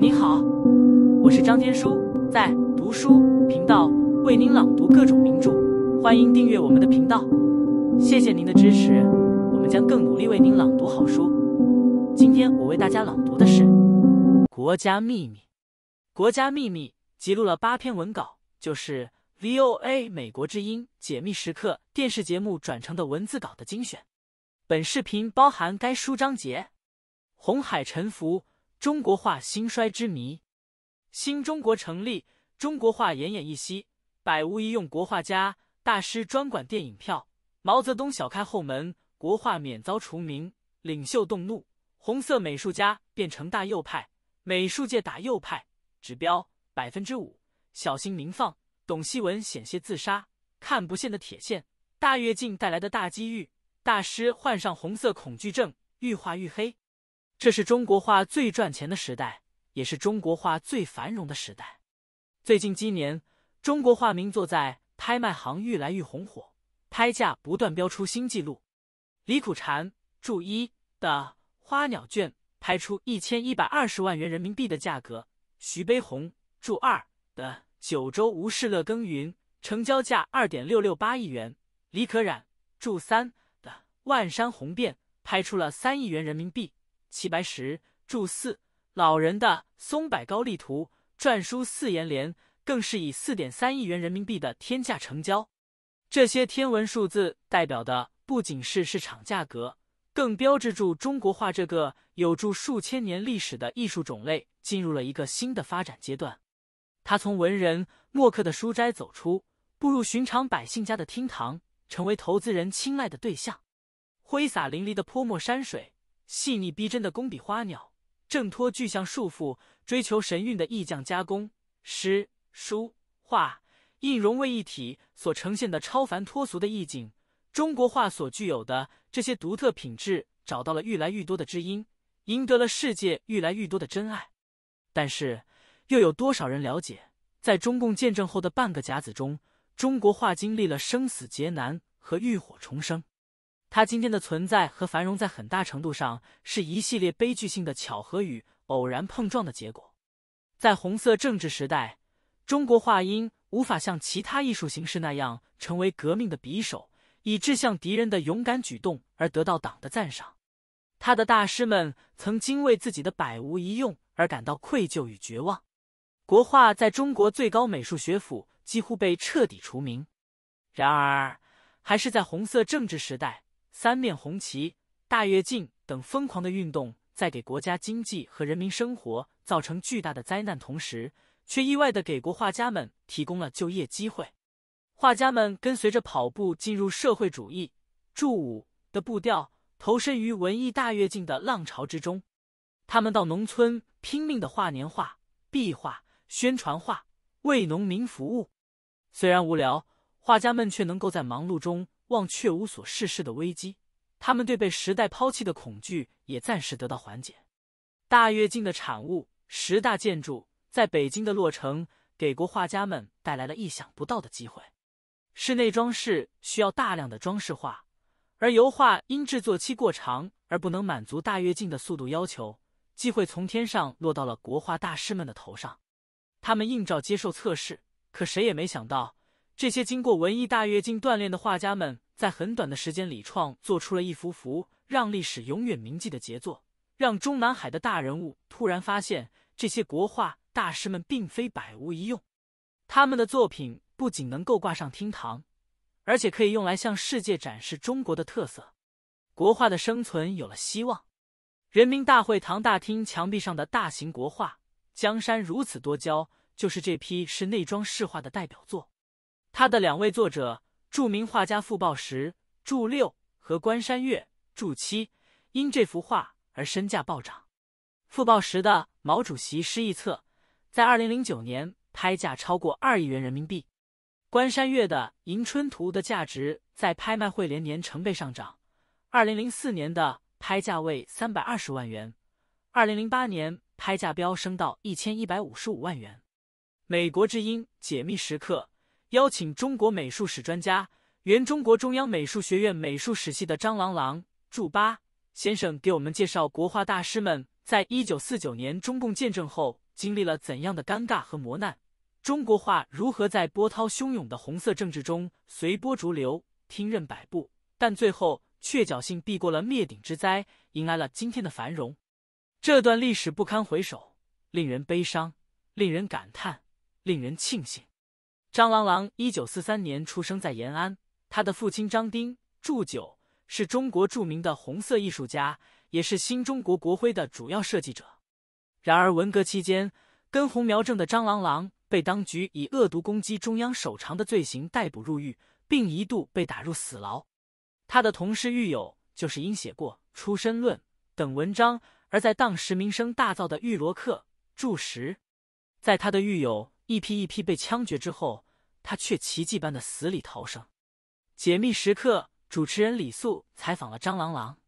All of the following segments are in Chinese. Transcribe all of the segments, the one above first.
您好，我是张天舒，在读书频道为您朗读各种名著，欢迎订阅我们的频道，谢谢您的支持，我们将更努力为您朗读好书。今天我为大家朗读的是《国家秘密》，《国家秘密》记录了八篇文稿，就是 VOA 美国之音解密时刻电视节目转成的文字稿的精选。本视频包含该书章节《红海沉浮》。中国画兴衰之谜。新中国成立，中国画奄奄一息，百无一用。国画家大师专管电影票。毛泽东小开后门，国画免遭除名。领袖动怒，红色美术家变成大右派。美术界打右派，指标百分之五，小心民放。董希文险些自杀。看不见的铁线，大跃进带来的大机遇。大师患上红色恐惧症，愈画愈黑。这是中国画最赚钱的时代，也是中国画最繁荣的时代。最近几年，中国画名作在拍卖行愈来愈红火，拍价不断标出新纪录。李苦禅著一的花鸟卷拍出一千一百二十万元人民币的价格，徐悲鸿著二的九州无事乐耕耘成交价二点六六八亿元，李可染著三的万山红遍拍出了三亿元人民币。齐白石祝四老人的松柏高丽图，篆书四言联，更是以四点三亿元人民币的天价成交。这些天文数字代表的不仅是市场价格，更标志着中国画这个有着数千年历史的艺术种类进入了一个新的发展阶段。他从文人墨客的书斋走出，步入寻常百姓家的厅堂，成为投资人青睐的对象。挥洒淋漓的泼墨山水。细腻逼真的工笔花鸟，挣脱具象束缚，追求神韵的意匠加工，诗书画印融为一体，所呈现的超凡脱俗的意境，中国画所具有的这些独特品质，找到了愈来愈多的知音，赢得了世界愈来愈多的真爱。但是，又有多少人了解，在中共建政后的半个甲子中，中国画经历了生死劫难和浴火重生？他今天的存在和繁荣，在很大程度上是一系列悲剧性的巧合与偶然碰撞的结果。在红色政治时代，中国画因无法像其他艺术形式那样成为革命的匕首，以致向敌人的勇敢举动而得到党的赞赏。他的大师们曾经为自己的百无一用而感到愧疚与绝望。国画在中国最高美术学府几乎被彻底除名。然而，还是在红色政治时代。三面红旗、大跃进等疯狂的运动，在给国家经济和人民生活造成巨大的灾难同时，却意外的给国画家们提供了就业机会。画家们跟随着跑步进入社会主义、助舞的步调，投身于文艺大跃进的浪潮之中。他们到农村拼命的画年画、壁画、宣传画，为农民服务。虽然无聊，画家们却能够在忙碌中。忘却无所事事的危机，他们对被时代抛弃的恐惧也暂时得到缓解。大跃进的产物十大建筑在北京的落成，给国画家们带来了意想不到的机会。室内装饰需要大量的装饰画，而油画因制作期过长而不能满足大跃进的速度要求，机会从天上落到了国画大师们的头上。他们应召接受测试，可谁也没想到。这些经过文艺大跃进锻炼的画家们，在很短的时间里创作出了一幅幅让历史永远铭记的杰作，让中南海的大人物突然发现，这些国画大师们并非百无一用，他们的作品不仅能够挂上厅堂，而且可以用来向世界展示中国的特色，国画的生存有了希望。人民大会堂大厅墙壁上的大型国画《江山如此多娇》，就是这批室内装饰画的代表作。他的两位作者，著名画家傅抱石著六和关山月著七，因这幅画而身价暴涨。傅抱石的《毛主席诗意册》在二零零九年拍价超过二亿元人民币。关山月的《迎春图》的价值在拍卖会连年成倍上涨。二零零四年的拍价为三百二十万元，二零零八年拍价飙升到一千一百五十五万元。《美国之音》解密时刻。邀请中国美术史专家、原中国中央美术学院美术史系的张郎郎、祝巴先生给我们介绍国画大师们在一九四九年中共建政后经历了怎样的尴尬和磨难？中国画如何在波涛汹涌的红色政治中随波逐流、听任摆布？但最后却侥幸避过了灭顶之灾，迎来了今天的繁荣。这段历史不堪回首，令人悲伤，令人感叹，令人庆幸。张郎郎一九四三年出生在延安，他的父亲张丁祝九是中国著名的红色艺术家，也是新中国国徽的主要设计者。然而，文革期间，跟红苗正的张郎郎被当局以恶毒攻击中央首长的罪行逮捕入狱，并一度被打入死牢。他的同事狱友就是因写过《出身论》等文章而在当时名声大噪的玉罗克祝石。在他的狱友一批一批被枪决之后，他却奇迹般的死里逃生。解密时刻，主持人李素采访了张郎郎。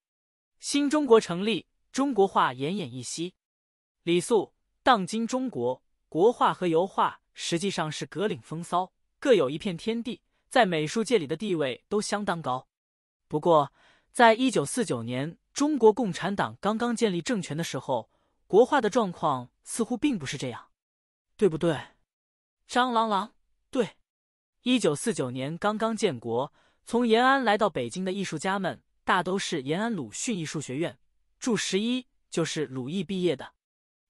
新中国成立，中国画奄奄一息。李素：当今中国国画和油画实际上是各领风骚，各有一片天地，在美术界里的地位都相当高。不过，在一九四九年中国共产党刚刚建立政权的时候，国画的状况似乎并不是这样，对不对？张郎郎：对。一九四九年刚刚建国，从延安来到北京的艺术家们，大都是延安鲁迅艺术学院。祝十一就是鲁艺毕业的。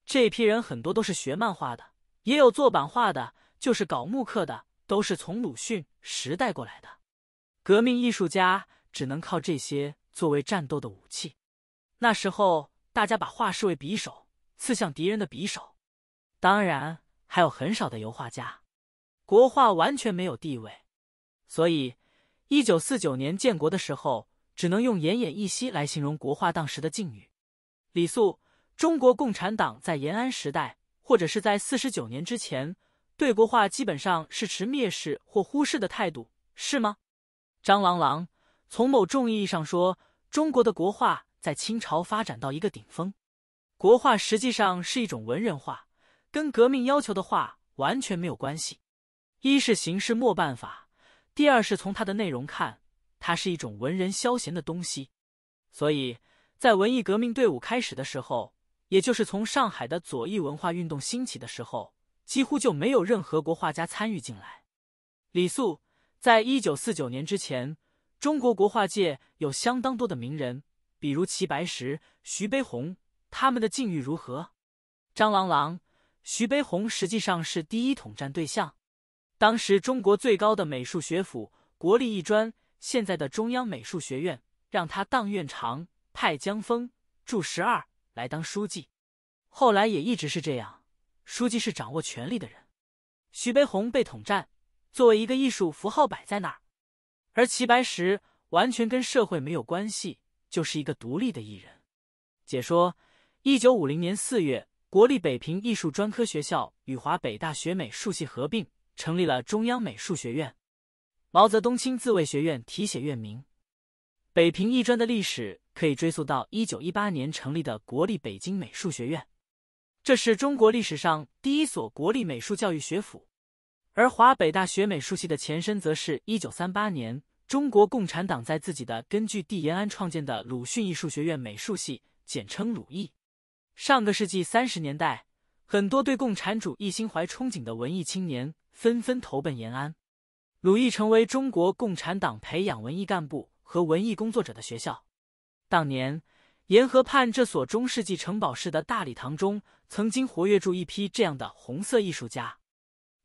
这批人很多都是学漫画的，也有做版画的，就是搞木刻的，都是从鲁迅时代过来的。革命艺术家只能靠这些作为战斗的武器。那时候，大家把画视为匕首，刺向敌人的匕首。当然，还有很少的油画家。国画完全没有地位，所以一九四九年建国的时候，只能用奄奄一息来形容国画当时的境遇。李肃，中国共产党在延安时代，或者是在四十九年之前，对国画基本上是持蔑视或忽视的态度，是吗？张郎郎，从某种意义上说，中国的国画在清朝发展到一个顶峰，国画实际上是一种文人画，跟革命要求的画完全没有关系。一是形式没办法，第二是从它的内容看，它是一种文人消闲的东西，所以，在文艺革命队伍开始的时候，也就是从上海的左翼文化运动兴起的时候，几乎就没有任何国画家参与进来。李肃，在一九四九年之前，中国国画界有相当多的名人，比如齐白石、徐悲鸿，他们的境遇如何？张郎郎，徐悲鸿实际上是第一统战对象。当时中国最高的美术学府国立艺专，现在的中央美术学院，让他当院长，派江峰、祝十二来当书记。后来也一直是这样，书记是掌握权力的人。徐悲鸿被统战，作为一个艺术符号摆在那儿，而齐白石完全跟社会没有关系，就是一个独立的艺人。解说：一九五零年四月，国立北平艺术专科学校与华北大学美术系合并。成立了中央美术学院，毛泽东亲自为学院题写院名。北平艺专的历史可以追溯到一九一八年成立的国立北京美术学院，这是中国历史上第一所国立美术教育学府。而华北大学美术系的前身，则是一九三八年中国共产党在自己的根据地延安创建的鲁迅艺术学院美术系，简称鲁艺。上个世纪三十年代，很多对共产主义心怀憧憬的文艺青年。纷纷投奔延安，鲁艺成为中国共产党培养文艺干部和文艺工作者的学校。当年，沿河畔这所中世纪城堡式的大礼堂中，曾经活跃住一批这样的红色艺术家。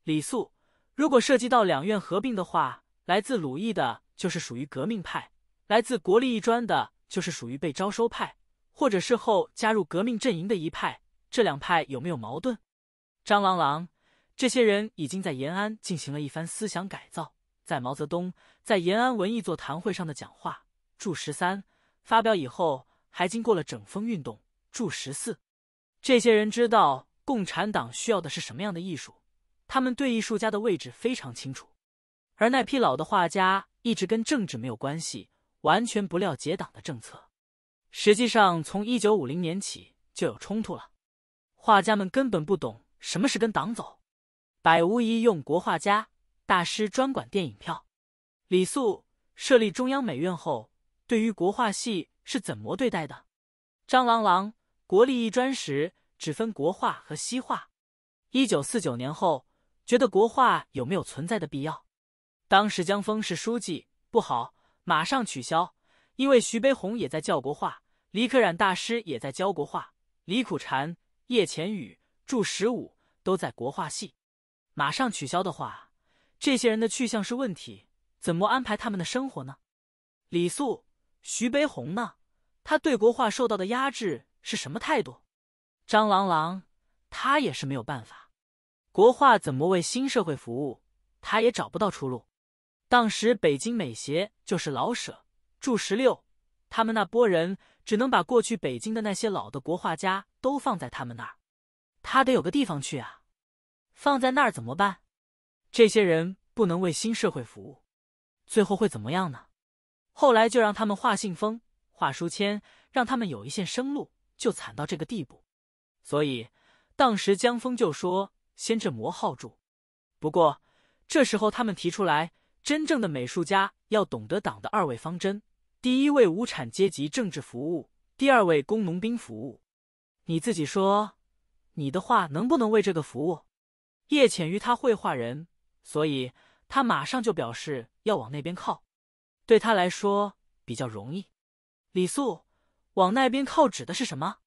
李素，如果涉及到两院合并的话，来自鲁艺的就是属于革命派，来自国立艺专的就是属于被招收派，或者是后加入革命阵营的一派。这两派有没有矛盾？张郎郎。这些人已经在延安进行了一番思想改造，在毛泽东在延安文艺座谈会上的讲话，注十三发表以后，还经过了整风运动，注十四。这些人知道共产党需要的是什么样的艺术，他们对艺术家的位置非常清楚，而那批老的画家一直跟政治没有关系，完全不料结党的政策。实际上，从一九五零年起就有冲突了，画家们根本不懂什么是跟党走。百无疑用国画家大师专管电影票。李肃设立中央美院后，对于国画系是怎么对待的？张郎郎，国立艺专时只分国画和西画。一九四九年后，觉得国画有没有存在的必要？当时江峰是书记，不好，马上取消，因为徐悲鸿也在教国画，李可染大师也在教国画，李苦禅、叶浅羽、祝十五都在国画系。马上取消的话，这些人的去向是问题，怎么安排他们的生活呢？李肃、徐悲鸿呢？他对国画受到的压制是什么态度？张郎郎，他也是没有办法，国画怎么为新社会服务，他也找不到出路。当时北京美协就是老舍、祝十六他们那波人，只能把过去北京的那些老的国画家都放在他们那儿，他得有个地方去啊。放在那儿怎么办？这些人不能为新社会服务，最后会怎么样呢？后来就让他们画信封、画书签，让他们有一线生路，就惨到这个地步。所以当时江峰就说：“先这魔耗住。”不过这时候他们提出来，真正的美术家要懂得党的二位方针：第一位，无产阶级政治服务；第二位，工农兵服务。你自己说，你的画能不能为这个服务？叶浅于他会画人，所以他马上就表示要往那边靠，对他来说比较容易。李素往那边靠指的是什么？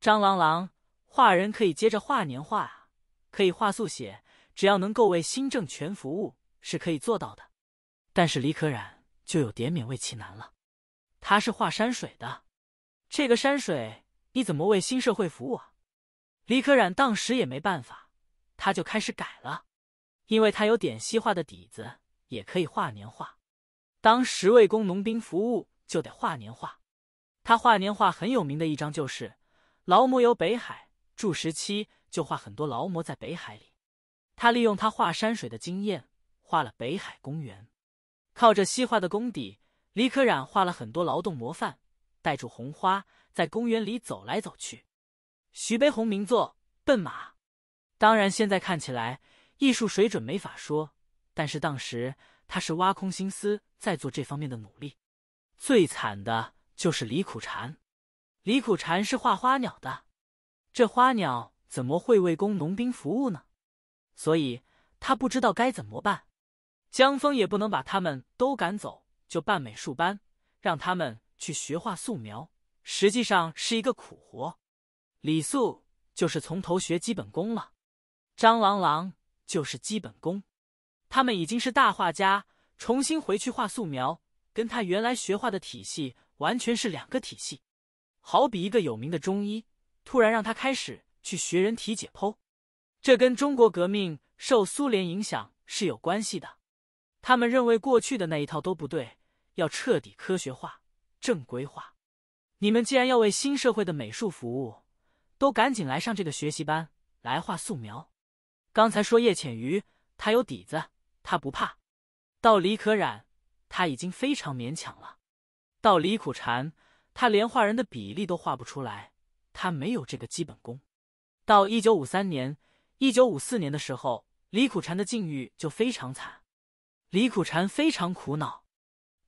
张郎郎画人可以接着画年画啊，可以画速写，只要能够为新政权服务是可以做到的。但是李可染就有点勉为其难了，他是画山水的，这个山水你怎么为新社会服务啊？李可染当时也没办法。他就开始改了，因为他有点西画的底子，也可以画年画。当时为工农兵服务，就得画年画。他画年画很有名的一张就是劳模游北海，住时期就画很多劳模在北海里。他利用他画山水的经验，画了北海公园。靠着西画的功底，李可染画了很多劳动模范，带住红花，在公园里走来走去。徐悲鸿名作《奔马》。当然，现在看起来艺术水准没法说，但是当时他是挖空心思在做这方面的努力。最惨的就是李苦禅，李苦禅是画花鸟的，这花鸟怎么会为工农兵服务呢？所以他不知道该怎么办。江峰也不能把他们都赶走，就办美术班，让他们去学画素描，实际上是一个苦活。李素就是从头学基本功了。张郎郎就是基本功，他们已经是大画家，重新回去画素描，跟他原来学画的体系完全是两个体系。好比一个有名的中医，突然让他开始去学人体解剖，这跟中国革命受苏联影响是有关系的。他们认为过去的那一套都不对，要彻底科学化、正规化。你们既然要为新社会的美术服务，都赶紧来上这个学习班，来画素描。刚才说叶浅予，他有底子，他不怕；到李可染，他已经非常勉强了；到李苦禅，他连画人的比例都画不出来，他没有这个基本功。到一九五三年、一九五四年的时候，李苦禅的境遇就非常惨。李苦禅非常苦恼，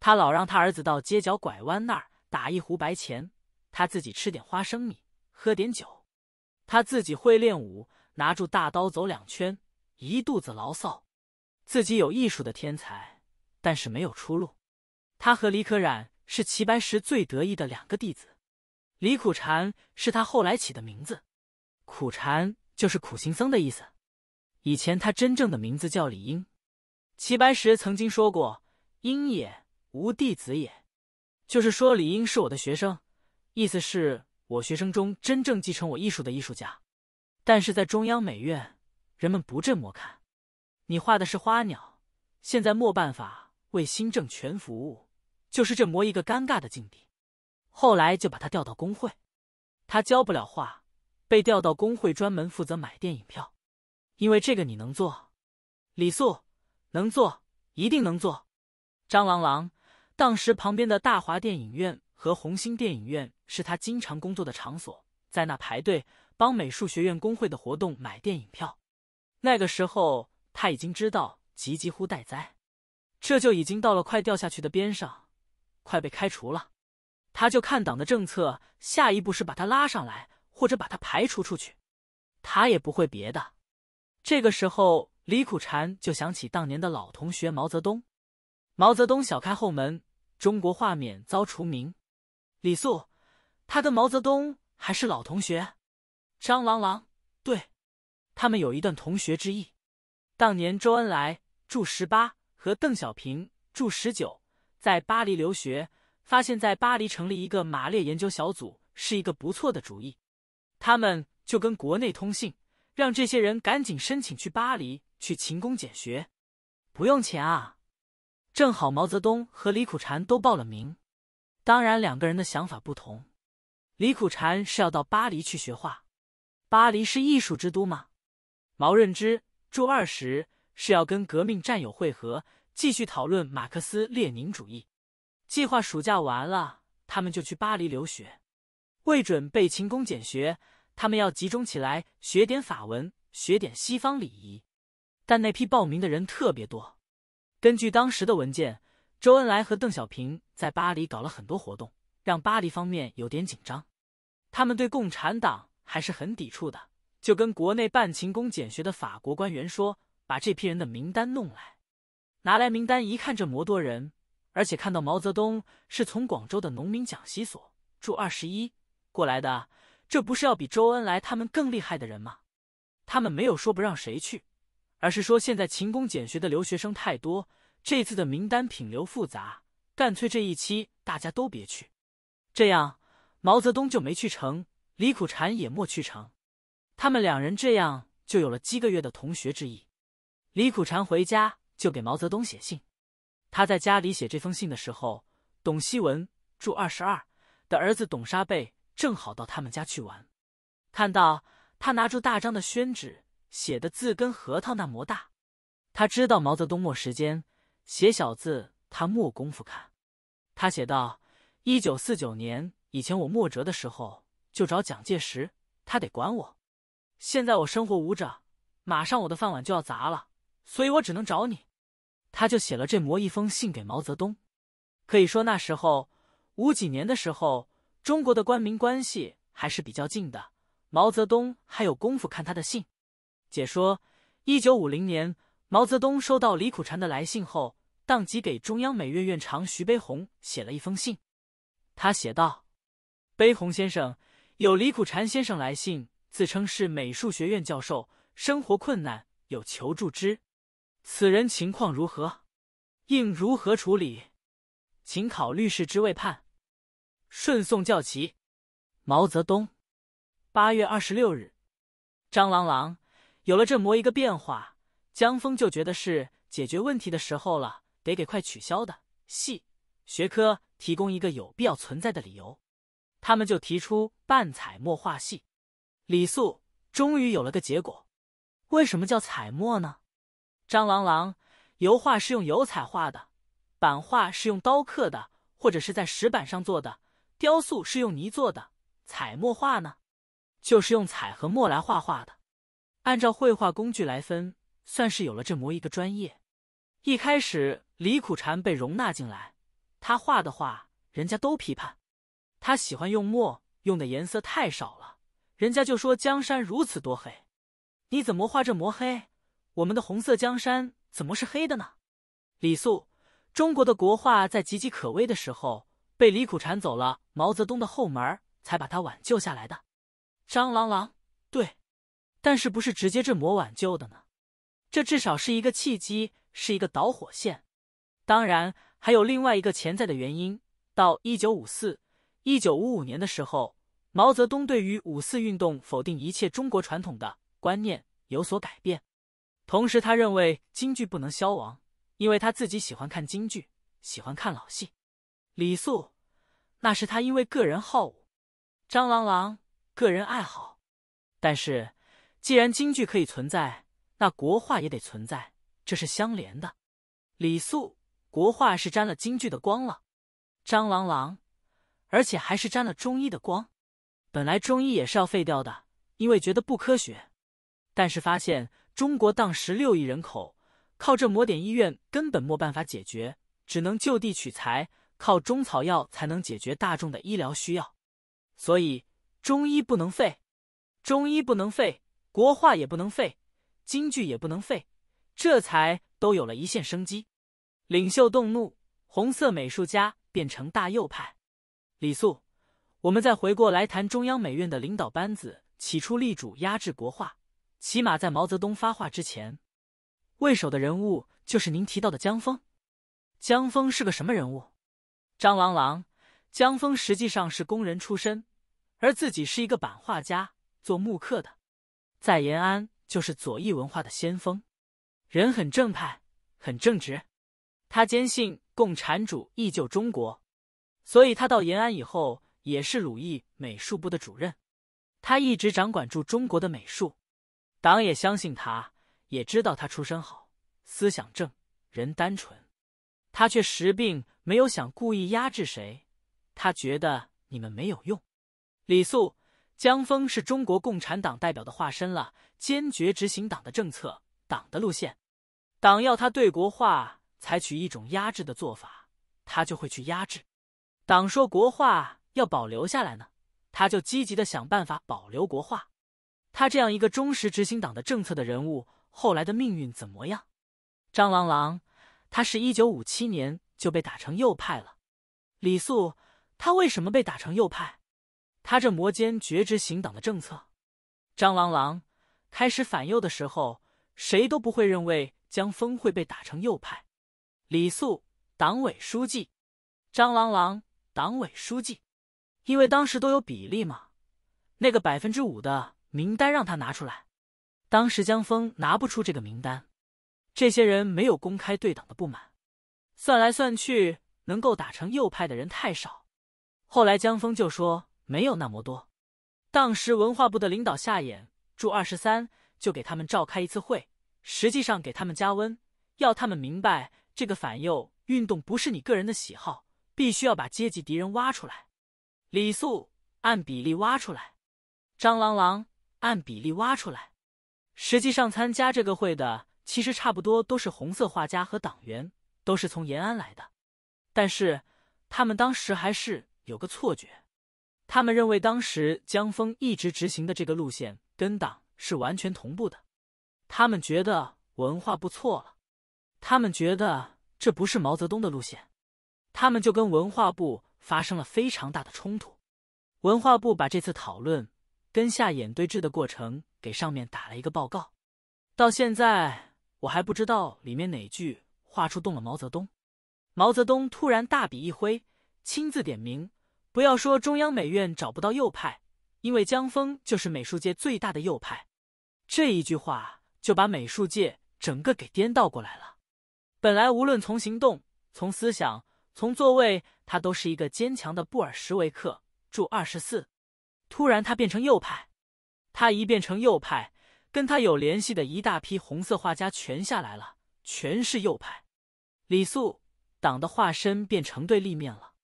他老让他儿子到街角拐弯那儿打一壶白钱，他自己吃点花生米，喝点酒。他自己会练武。拿住大刀走两圈，一肚子牢骚。自己有艺术的天才，但是没有出路。他和李可染是齐白石最得意的两个弟子。李苦禅是他后来起的名字，“苦禅”就是苦行僧的意思。以前他真正的名字叫李英。齐白石曾经说过：“英也无弟子也”，就是说李英是我的学生，意思是我学生中真正继承我艺术的艺术家。但是在中央美院，人们不这么看。你画的是花鸟，现在没办法为新政权服务，就是这么一个尴尬的境地。后来就把他调到工会，他教不了画，被调到工会专门负责买电影票，因为这个你能做，李素能做，一定能做。张郎郎当时旁边的大华电影院和红星电影院是他经常工作的场所，在那排队。帮美术学院工会的活动买电影票，那个时候他已经知道急急乎待灾，这就已经到了快掉下去的边上，快被开除了。他就看党的政策下一步是把他拉上来，或者把他排除出去。他也不会别的。这个时候，李苦禅就想起当年的老同学毛泽东。毛泽东小开后门，中国画免遭除名。李肃，他跟毛泽东还是老同学。张郎郎对，他们有一段同学之谊。当年周恩来住十八，和邓小平住十九，在巴黎留学，发现在巴黎成立一个马列研究小组是一个不错的主意。他们就跟国内通信，让这些人赶紧申请去巴黎去勤工俭学，不用钱啊。正好毛泽东和李苦禅都报了名，当然两个人的想法不同。李苦禅是要到巴黎去学画。巴黎是艺术之都吗？毛润之住二十是要跟革命战友会合，继续讨论马克思列宁主义。计划暑假完了，他们就去巴黎留学。为准备勤工俭学，他们要集中起来学点法文，学点西方礼仪。但那批报名的人特别多。根据当时的文件，周恩来和邓小平在巴黎搞了很多活动，让巴黎方面有点紧张。他们对共产党。还是很抵触的，就跟国内办勤工俭学的法国官员说：“把这批人的名单弄来。”拿来名单一看，这么多人，而且看到毛泽东是从广州的农民讲习所住二十一过来的，这不是要比周恩来他们更厉害的人吗？他们没有说不让谁去，而是说现在勤工俭学的留学生太多，这次的名单品流复杂，干脆这一期大家都别去。这样，毛泽东就没去成。李苦禅也莫去成，他们两人这样就有了几个月的同学之谊。李苦禅回家就给毛泽东写信。他在家里写这封信的时候，董希文住二十二的儿子董沙贝正好到他们家去玩，看到他拿出大张的宣纸写的字跟核桃那么大。他知道毛泽东没时间写小字，他没功夫看。他写道：一九四九年以前，我没辙的时候。就找蒋介石，他得管我。现在我生活无着，马上我的饭碗就要砸了，所以我只能找你。他就写了这么一封信给毛泽东。可以说那时候五几年的时候，中国的官民关系还是比较近的。毛泽东还有功夫看他的信。解说：一九五零年，毛泽东收到李苦禅的来信后，当即给中央美院院长徐悲鸿写了一封信。他写道：“悲鸿先生。”有李苦禅先生来信，自称是美术学院教授，生活困难，有求助之。此人情况如何，应如何处理，请考虑师之未判，顺送教齐。毛泽东，八月二十六日。张郎郎，有了这么一个变化，江峰就觉得是解决问题的时候了，得给快取消的系学科提供一个有必要存在的理由。他们就提出半彩墨画系，李素终于有了个结果。为什么叫彩墨呢？张郎郎，油画是用油彩画的，版画是用刀刻的，或者是在石板上做的，雕塑是用泥做的，彩墨画呢，就是用彩和墨来画画的。按照绘画工具来分，算是有了这模一个专业。一开始，李苦禅被容纳进来，他画的画，人家都批判。他喜欢用墨，用的颜色太少了。人家就说江山如此多黑，你怎么画这抹黑？我们的红色江山怎么是黑的呢？李肃，中国的国画在岌岌可危的时候，被李苦禅走了毛泽东的后门才把他挽救下来的。张郎朗，对，但是不是直接这抹挽救的呢？这至少是一个契机，是一个导火线。当然还有另外一个潜在的原因，到一九五四。一九五五年的时候，毛泽东对于五四运动否定一切中国传统的观念有所改变，同时他认为京剧不能消亡，因为他自己喜欢看京剧，喜欢看老戏。李素，那是他因为个人好恶；张郎郎，个人爱好。但是，既然京剧可以存在，那国画也得存在，这是相连的。李素，国画是沾了京剧的光了；张郎郎。而且还是沾了中医的光，本来中医也是要废掉的，因为觉得不科学。但是发现中国当时六亿人口，靠这抹点医院根本没办法解决，只能就地取材，靠中草药才能解决大众的医疗需要。所以中医不能废，中医不能废，国画也不能废，京剧也不能废，这才都有了一线生机。领袖动怒，红色美术家变成大右派。李肃，我们再回过来谈中央美院的领导班子。起初力主压制国画，起码在毛泽东发话之前，为首的人物就是您提到的江峰。江峰是个什么人物？张郎郎，江峰实际上是工人出身，而自己是一个版画家，做木刻的，在延安就是左翼文化的先锋，人很正派，很正直，他坚信共产主义救中国。所以他到延安以后也是鲁艺美术部的主任，他一直掌管住中国的美术，党也相信他，也知道他出身好，思想正，人单纯。他却实并没有想故意压制谁，他觉得你们没有用。李肃、江峰是中国共产党代表的化身了，坚决执行党的政策、党的路线。党要他对国画采取一种压制的做法，他就会去压制。党说国画要保留下来呢，他就积极的想办法保留国画。他这样一个忠实执行党的政策的人物，后来的命运怎么样？张郎郎，他是一九五七年就被打成右派了。李素，他为什么被打成右派？他这摩肩绝执行党的政策？张郎郎开始反右的时候，谁都不会认为江峰会被打成右派。李素，党委书记。张郎郎。党委书记，因为当时都有比例嘛，那个百分之五的名单让他拿出来。当时江峰拿不出这个名单，这些人没有公开对党的不满，算来算去能够打成右派的人太少。后来江峰就说没有那么多。当时文化部的领导下演住二十三，就给他们召开一次会，实际上给他们加温，要他们明白这个反右运动不是你个人的喜好。必须要把阶级敌人挖出来，李素按比例挖出来，张郎郎按比例挖出来。实际上，参加这个会的其实差不多都是红色画家和党员，都是从延安来的。但是他们当时还是有个错觉，他们认为当时江峰一直执行的这个路线跟党是完全同步的。他们觉得文化不错了，他们觉得这不是毛泽东的路线。他们就跟文化部发生了非常大的冲突，文化部把这次讨论跟下眼对峙的过程给上面打了一个报告。到现在我还不知道里面哪句话触动了毛泽东。毛泽东突然大笔一挥，亲自点名，不要说中央美院找不到右派，因为江峰就是美术界最大的右派。这一句话就把美术界整个给颠倒过来了。本来无论从行动，从思想。从座位，他都是一个坚强的布尔什维克，住二十四。突然，他变成右派。他一变成右派，跟他有联系的一大批红色画家全下来了，全是右派。李肃党的化身变成对立面了，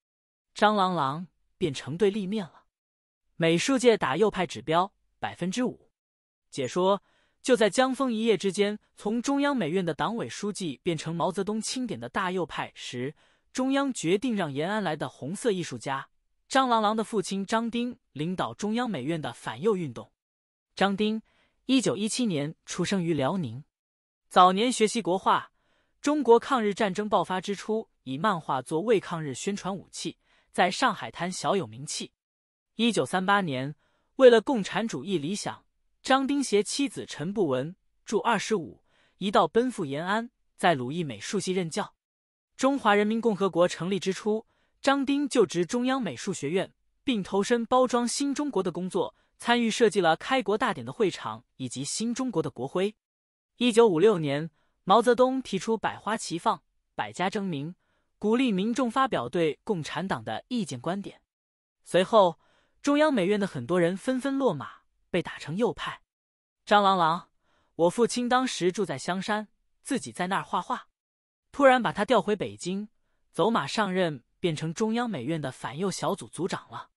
张郎郎变成对立面了。美术界打右派指标百分之五。解说就在江峰一夜之间从中央美院的党委书记变成毛泽东钦点的大右派时。中央决定让延安来的红色艺术家张郎郎的父亲张丁领导中央美院的反右运动。张丁，一九一七年出生于辽宁，早年学习国画。中国抗日战争爆发之初，以漫画作为抗日宣传武器，在上海滩小有名气。一九三八年，为了共产主义理想，张丁携妻子陈步文、住二十五一道奔赴延安，在鲁艺美术系任教。中华人民共和国成立之初，张丁就职中央美术学院，并投身包装新中国的工作，参与设计了开国大典的会场以及新中国的国徽。一九五六年，毛泽东提出“百花齐放，百家争鸣”，鼓励民众发表对共产党的意见观点。随后，中央美院的很多人纷纷落马，被打成右派。张郎郎，我父亲当时住在香山，自己在那儿画画。突然把他调回北京，走马上任，变成中央美院的反右小组组长了。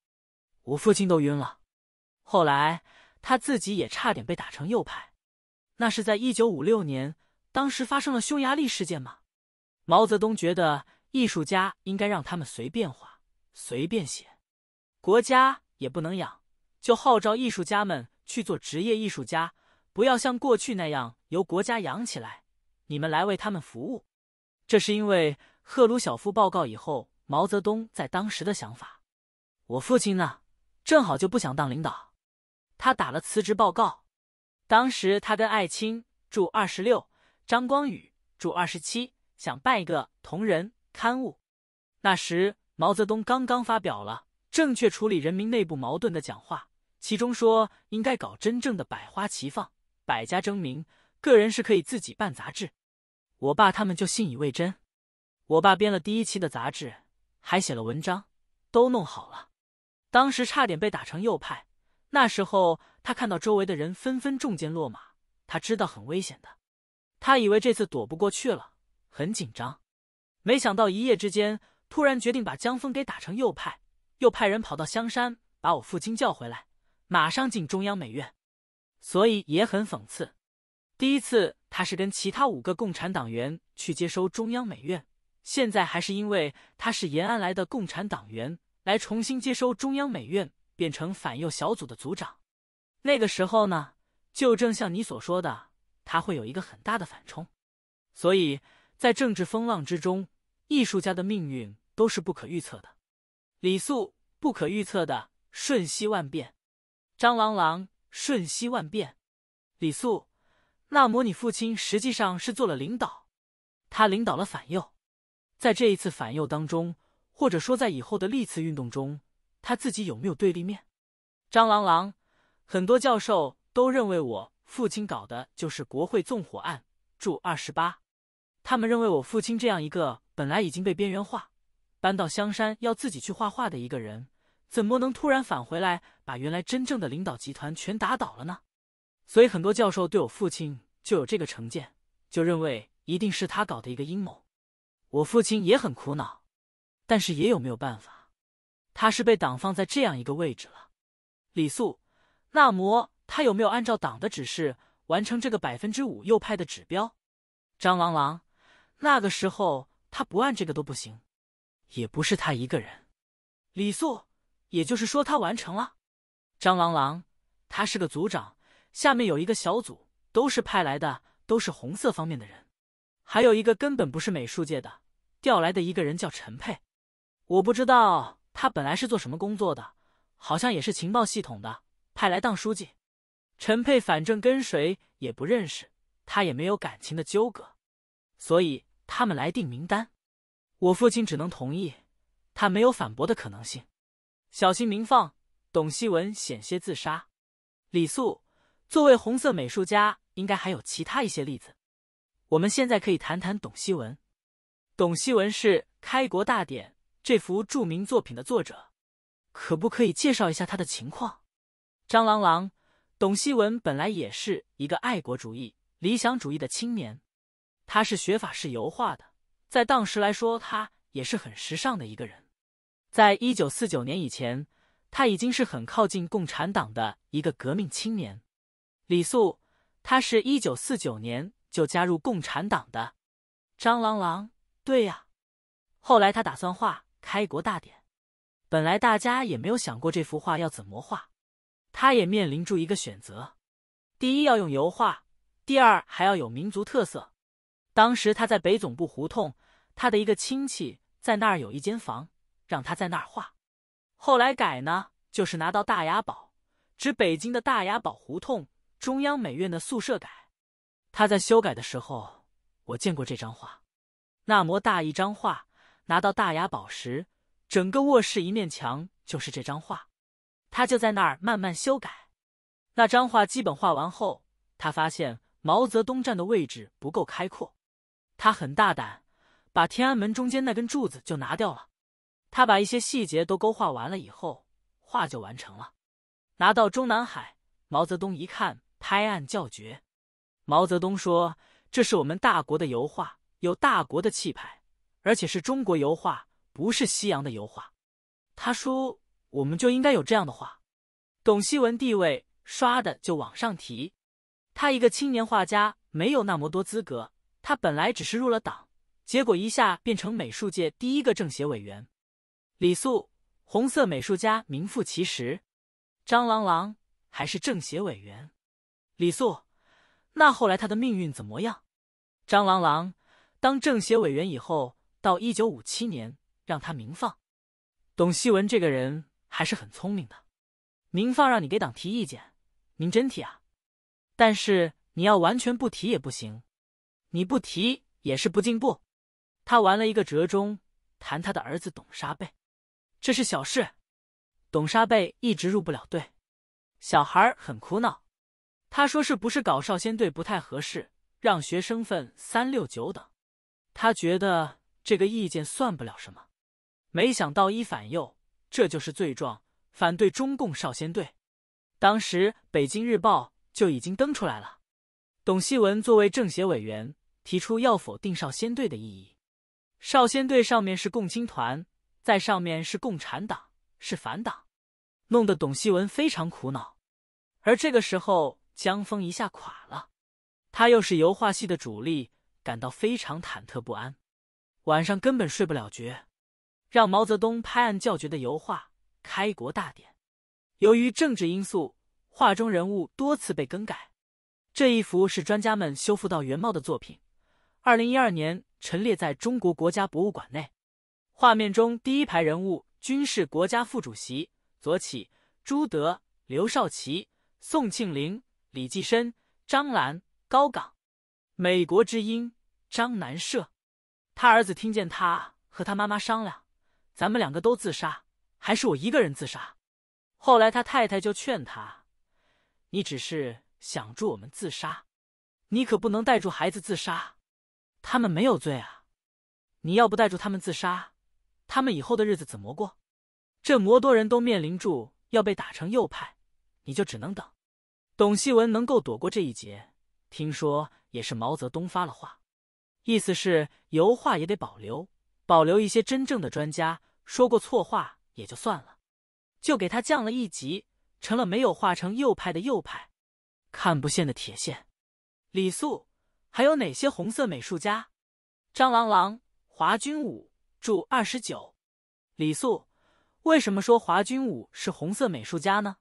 我父亲都晕了。后来他自己也差点被打成右派。那是在一九五六年，当时发生了匈牙利事件吗？毛泽东觉得艺术家应该让他们随便画、随便写，国家也不能养，就号召艺术家们去做职业艺术家，不要像过去那样由国家养起来，你们来为他们服务。这是因为赫鲁晓夫报告以后，毛泽东在当时的想法。我父亲呢，正好就不想当领导，他打了辞职报告。当时他跟艾青住二十六，张光宇住二十七，想办一个同仁刊物。那时毛泽东刚刚发表了《正确处理人民内部矛盾》的讲话，其中说应该搞真正的百花齐放、百家争鸣，个人是可以自己办杂志。我爸他们就信以为真。我爸编了第一期的杂志，还写了文章，都弄好了。当时差点被打成右派。那时候他看到周围的人纷纷中箭落马，他知道很危险的。他以为这次躲不过去了，很紧张。没想到一夜之间，突然决定把江峰给打成右派，又派人跑到香山把我父亲叫回来，马上进中央美院。所以也很讽刺。第一次，他是跟其他五个共产党员去接收中央美院。现在还是因为他是延安来的共产党员，来重新接收中央美院，变成反右小组的组长。那个时候呢，就正像你所说的，他会有一个很大的反冲。所以在政治风浪之中，艺术家的命运都是不可预测的。李肃不可预测的瞬息万变，张郎朗瞬息万变，李肃。那么你父亲实际上是做了领导，他领导了反右，在这一次反右当中，或者说在以后的历次运动中，他自己有没有对立面？张郎郎，很多教授都认为我父亲搞的就是国会纵火案。注二十八，他们认为我父亲这样一个本来已经被边缘化，搬到香山要自己去画画的一个人，怎么能突然返回来把原来真正的领导集团全打倒了呢？所以很多教授对我父亲就有这个成见，就认为一定是他搞的一个阴谋。我父亲也很苦恼，但是也有没有办法，他是被党放在这样一个位置了。李素，那么他有没有按照党的指示完成这个百分之五右派的指标？张郎郎，那个时候他不按这个都不行，也不是他一个人。李素，也就是说他完成了。张郎郎，他是个组长。下面有一个小组，都是派来的，都是红色方面的人，还有一个根本不是美术界的，调来的一个人叫陈佩，我不知道他本来是做什么工作的，好像也是情报系统的，派来当书记。陈佩反正跟谁也不认识，他也没有感情的纠葛，所以他们来定名单，我父亲只能同意，他没有反驳的可能性。小心明放，董希文险些自杀，李素。作为红色美术家，应该还有其他一些例子。我们现在可以谈谈董希文。董希文是《开国大典》这幅著名作品的作者，可不可以介绍一下他的情况？张郎郎，董希文本来也是一个爱国主义、理想主义的青年，他是学法式油画的，在当时来说，他也是很时尚的一个人。在一九四九年以前，他已经是很靠近共产党的一个革命青年。李肃，他是一九四九年就加入共产党的。张郎郎，对呀。后来他打算画开国大典，本来大家也没有想过这幅画要怎么画，他也面临住一个选择：第一要用油画，第二还要有民族特色。当时他在北总部胡同，他的一个亲戚在那儿有一间房，让他在那儿画。后来改呢，就是拿到大雅宝，指北京的大雅宝胡同。中央美院的宿舍改，他在修改的时候，我见过这张画。那么大一张画拿到大雅宝时，整个卧室一面墙就是这张画，他就在那儿慢慢修改。那张画基本画完后，他发现毛泽东站的位置不够开阔，他很大胆把天安门中间那根柱子就拿掉了。他把一些细节都勾画完了以后，画就完成了。拿到中南海，毛泽东一看。拍案叫绝，毛泽东说：“这是我们大国的油画，有大国的气派，而且是中国油画，不是西洋的油画。”他说：“我们就应该有这样的画。”董希文地位刷的就往上提，他一个青年画家没有那么多资格，他本来只是入了党，结果一下变成美术界第一个政协委员。李肃，红色美术家名副其实，张郎郎还是政协委员。李素，那后来他的命运怎么样？张郎郎当政协委员以后，到一九五七年让他明放。董希文这个人还是很聪明的。明放让你给党提意见，您真提啊？但是你要完全不提也不行，你不提也是不进步。他玩了一个折中，谈他的儿子董沙贝，这是小事。董沙贝一直入不了队，小孩很苦恼。他说：“是不是搞少先队不太合适？让学生分三六九等，他觉得这个意见算不了什么。没想到一反右，这就是罪状，反对中共少先队。当时《北京日报》就已经登出来了。董希文作为政协委员，提出要否定少先队的意义。少先队上面是共青团，在上面是共产党，是反党，弄得董希文非常苦恼。而这个时候。”江峰一下垮了，他又是油画系的主力，感到非常忐忑不安，晚上根本睡不了觉。让毛泽东拍案叫绝的油画《开国大典》，由于政治因素，画中人物多次被更改。这一幅是专家们修复到原貌的作品，二零一二年陈列在中国国家博物馆内。画面中第一排人物均是国家副主席，左起：朱德、刘少奇、宋庆龄。李继深、张兰、高岗，美国之音张南社，他儿子听见他和他妈妈商量：“咱们两个都自杀，还是我一个人自杀？”后来他太太就劝他：“你只是想助我们自杀，你可不能带住孩子自杀。他们没有罪啊，你要不带住他们自杀，他们以后的日子怎么过？这魔多人都面临住要被打成右派，你就只能等。”董希文能够躲过这一劫，听说也是毛泽东发了话，意思是油画也得保留，保留一些真正的专家说过错话也就算了，就给他降了一级，成了没有画成右派的右派，看不见的铁线。李素，还有哪些红色美术家？张郎郎、华君武，注二十九。李素，为什么说华君武是红色美术家呢？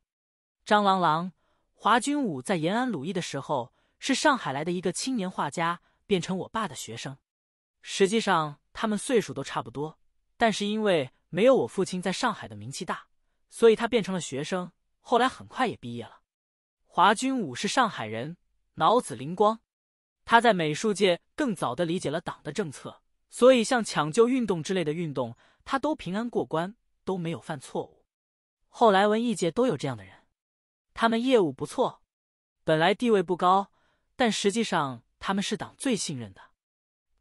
张郎郎。华君武在延安鲁艺的时候，是上海来的一个青年画家，变成我爸的学生。实际上，他们岁数都差不多，但是因为没有我父亲在上海的名气大，所以他变成了学生。后来很快也毕业了。华君武是上海人，脑子灵光，他在美术界更早的理解了党的政策，所以像抢救运动之类的运动，他都平安过关，都没有犯错误。后来文艺界都有这样的人。他们业务不错，本来地位不高，但实际上他们是党最信任的。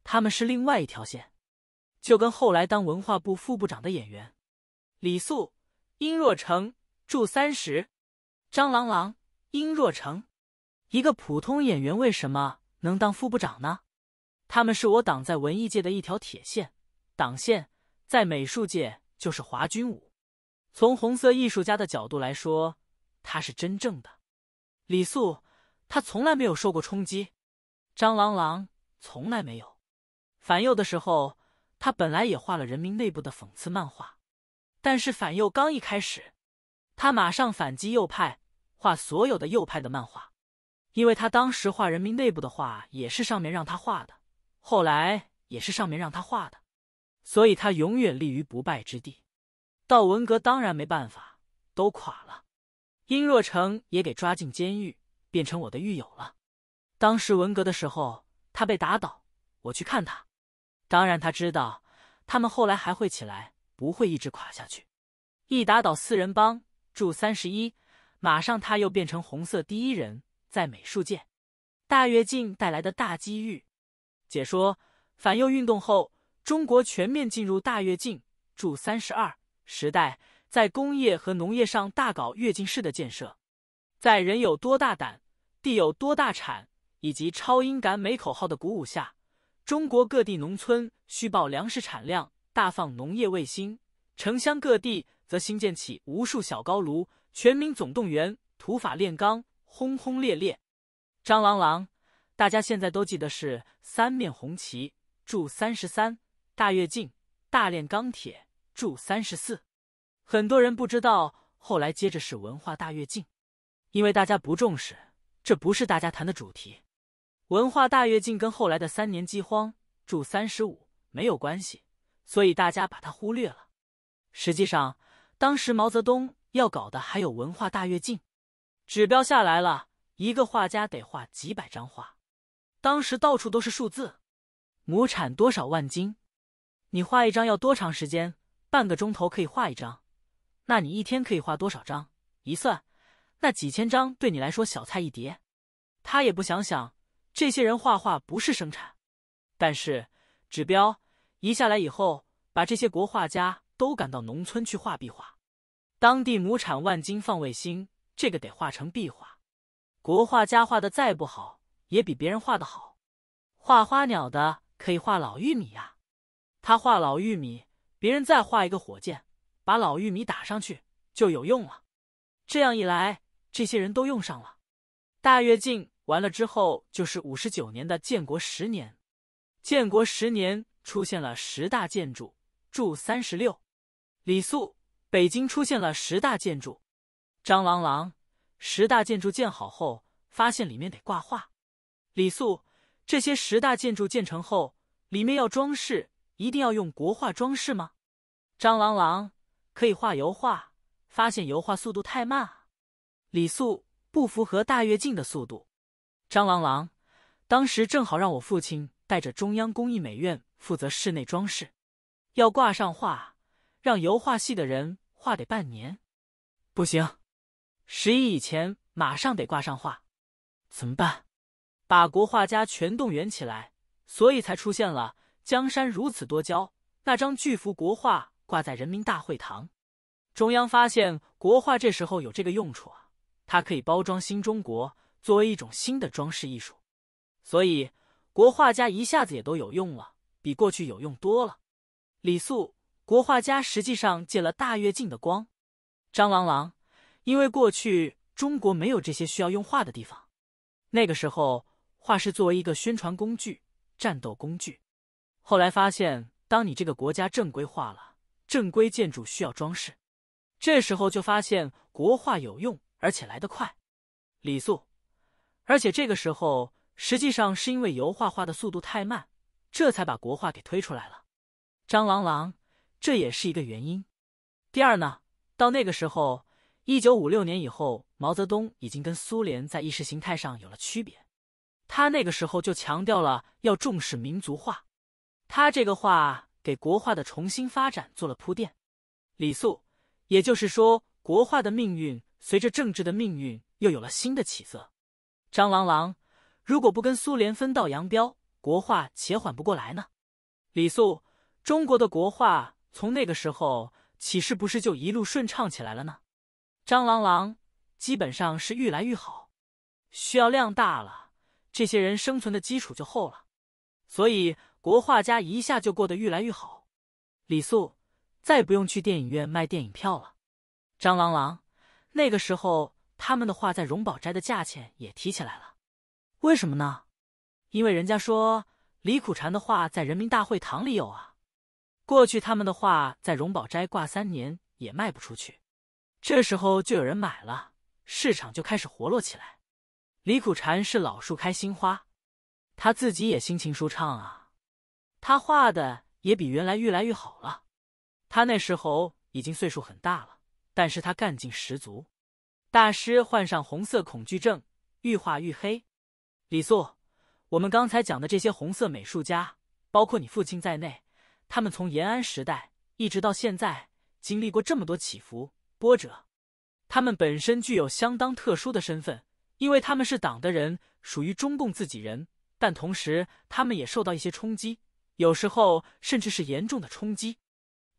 他们是另外一条线，就跟后来当文化部副部长的演员李素、殷若成、祝三十、张郎郎、殷若成，一个普通演员为什么能当副部长呢？他们是我党在文艺界的一条铁线，党线在美术界就是华军武。从红色艺术家的角度来说。他是真正的李素，他从来没有受过冲击。张郎郎从来没有反右的时候，他本来也画了人民内部的讽刺漫画，但是反右刚一开始，他马上反击右派，画所有的右派的漫画，因为他当时画人民内部的画也是上面让他画的，后来也是上面让他画的，所以他永远立于不败之地。到文革当然没办法，都垮了。殷若成也给抓进监狱，变成我的狱友了。当时文革的时候，他被打倒，我去看他。当然，他知道他们后来还会起来，不会一直垮下去。一打倒四人帮，住三十一，马上他又变成红色第一人，在美术界，大跃进带来的大机遇。解说：反右运动后，中国全面进入大跃进，住三十二时代。在工业和农业上大搞跃进式的建设，在“人有多大胆，地有多大产”以及“超英赶美”口号的鼓舞下，中国各地农村虚报粮食产量，大放农业卫星；城乡各地则兴建起无数小高炉，全民总动员，土法炼钢，轰轰烈烈。张郎郎，大家现在都记得是“三面红旗”助三十三大跃进，大炼钢铁助三十四。很多人不知道，后来接着是文化大跃进，因为大家不重视，这不是大家谈的主题。文化大跃进跟后来的三年饥荒、住三十五没有关系，所以大家把它忽略了。实际上，当时毛泽东要搞的还有文化大跃进，指标下来了一个画家得画几百张画，当时到处都是数字，亩产多少万斤，你画一张要多长时间？半个钟头可以画一张。那你一天可以画多少张？一算，那几千张对你来说小菜一碟。他也不想想，这些人画画不是生产，但是指标一下来以后，把这些国画家都赶到农村去画壁画。当地亩产万斤放卫星，这个得画成壁画。国画家画的再不好，也比别人画的好。画花鸟的可以画老玉米呀，他画老玉米，别人再画一个火箭。把老玉米打上去就有用了，这样一来，这些人都用上了。大跃进完了之后，就是五十九年的建国十年。建国十年出现了十大建筑，筑三十六。李素，北京出现了十大建筑。张郎郎，十大建筑建好后，发现里面得挂画。李素，这些十大建筑建成后，里面要装饰，一定要用国画装饰吗？张郎郎。可以画油画，发现油画速度太慢啊，李素不符合大跃进的速度。张郎郎，当时正好让我父亲带着中央工艺美院负责室内装饰，要挂上画，让油画系的人画得半年，不行，十一以前马上得挂上画，怎么办？把国画家全动员起来，所以才出现了江山如此多娇那张巨幅国画。挂在人民大会堂，中央发现国画这时候有这个用处啊，它可以包装新中国，作为一种新的装饰艺术，所以国画家一下子也都有用了，比过去有用多了。李素，国画家实际上借了大跃进的光。张郎郎，因为过去中国没有这些需要用画的地方，那个时候画是作为一个宣传工具、战斗工具。后来发现，当你这个国家正规化了。正规建筑需要装饰，这时候就发现国画有用，而且来得快。李肃，而且这个时候实际上是因为油画画的速度太慢，这才把国画给推出来了。张郎郎，这也是一个原因。第二呢，到那个时候，一九五六年以后，毛泽东已经跟苏联在意识形态上有了区别，他那个时候就强调了要重视民族画，他这个画。给国画的重新发展做了铺垫，李素，也就是说，国画的命运随着政治的命运又有了新的起色。张郎郎，如果不跟苏联分道扬镳，国画且缓不过来呢？李素，中国的国画从那个时候起是不是就一路顺畅起来了呢？张郎郎，基本上是愈来愈好，需要量大了，这些人生存的基础就厚了，所以。国画家一下就过得愈来愈好，李素再不用去电影院卖电影票了。张郎郎，那个时候他们的话在荣宝斋的价钱也提起来了。为什么呢？因为人家说李苦禅的画在人民大会堂里有啊。过去他们的话在荣宝斋挂三年也卖不出去，这时候就有人买了，市场就开始活络起来。李苦禅是老树开新花，他自己也心情舒畅啊。他画的也比原来越来越好了。他那时候已经岁数很大了，但是他干劲十足。大师患上红色恐惧症，愈画愈黑。李肃，我们刚才讲的这些红色美术家，包括你父亲在内，他们从延安时代一直到现在，经历过这么多起伏波折。他们本身具有相当特殊的身份，因为他们是党的人，属于中共自己人，但同时他们也受到一些冲击。有时候甚至是严重的冲击，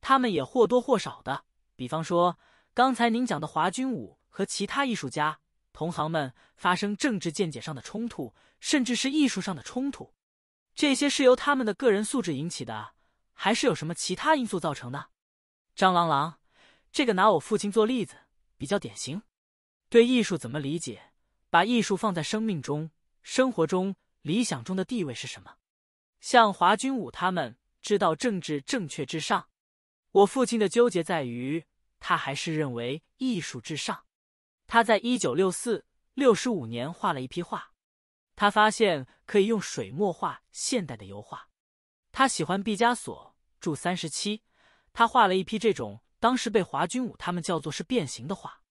他们也或多或少的，比方说刚才您讲的华君武和其他艺术家同行们发生政治见解上的冲突，甚至是艺术上的冲突，这些是由他们的个人素质引起的，还是有什么其他因素造成的？张郎郎，这个拿我父亲做例子比较典型。对艺术怎么理解？把艺术放在生命中、生活中、理想中的地位是什么？像华君武他们知道政治正确至上，我父亲的纠结在于他还是认为艺术至上。他在一九六四六十五年画了一批画，他发现可以用水墨画现代的油画。他喜欢毕加索，著三十七，他画了一批这种当时被华君武他们叫做是变形的画，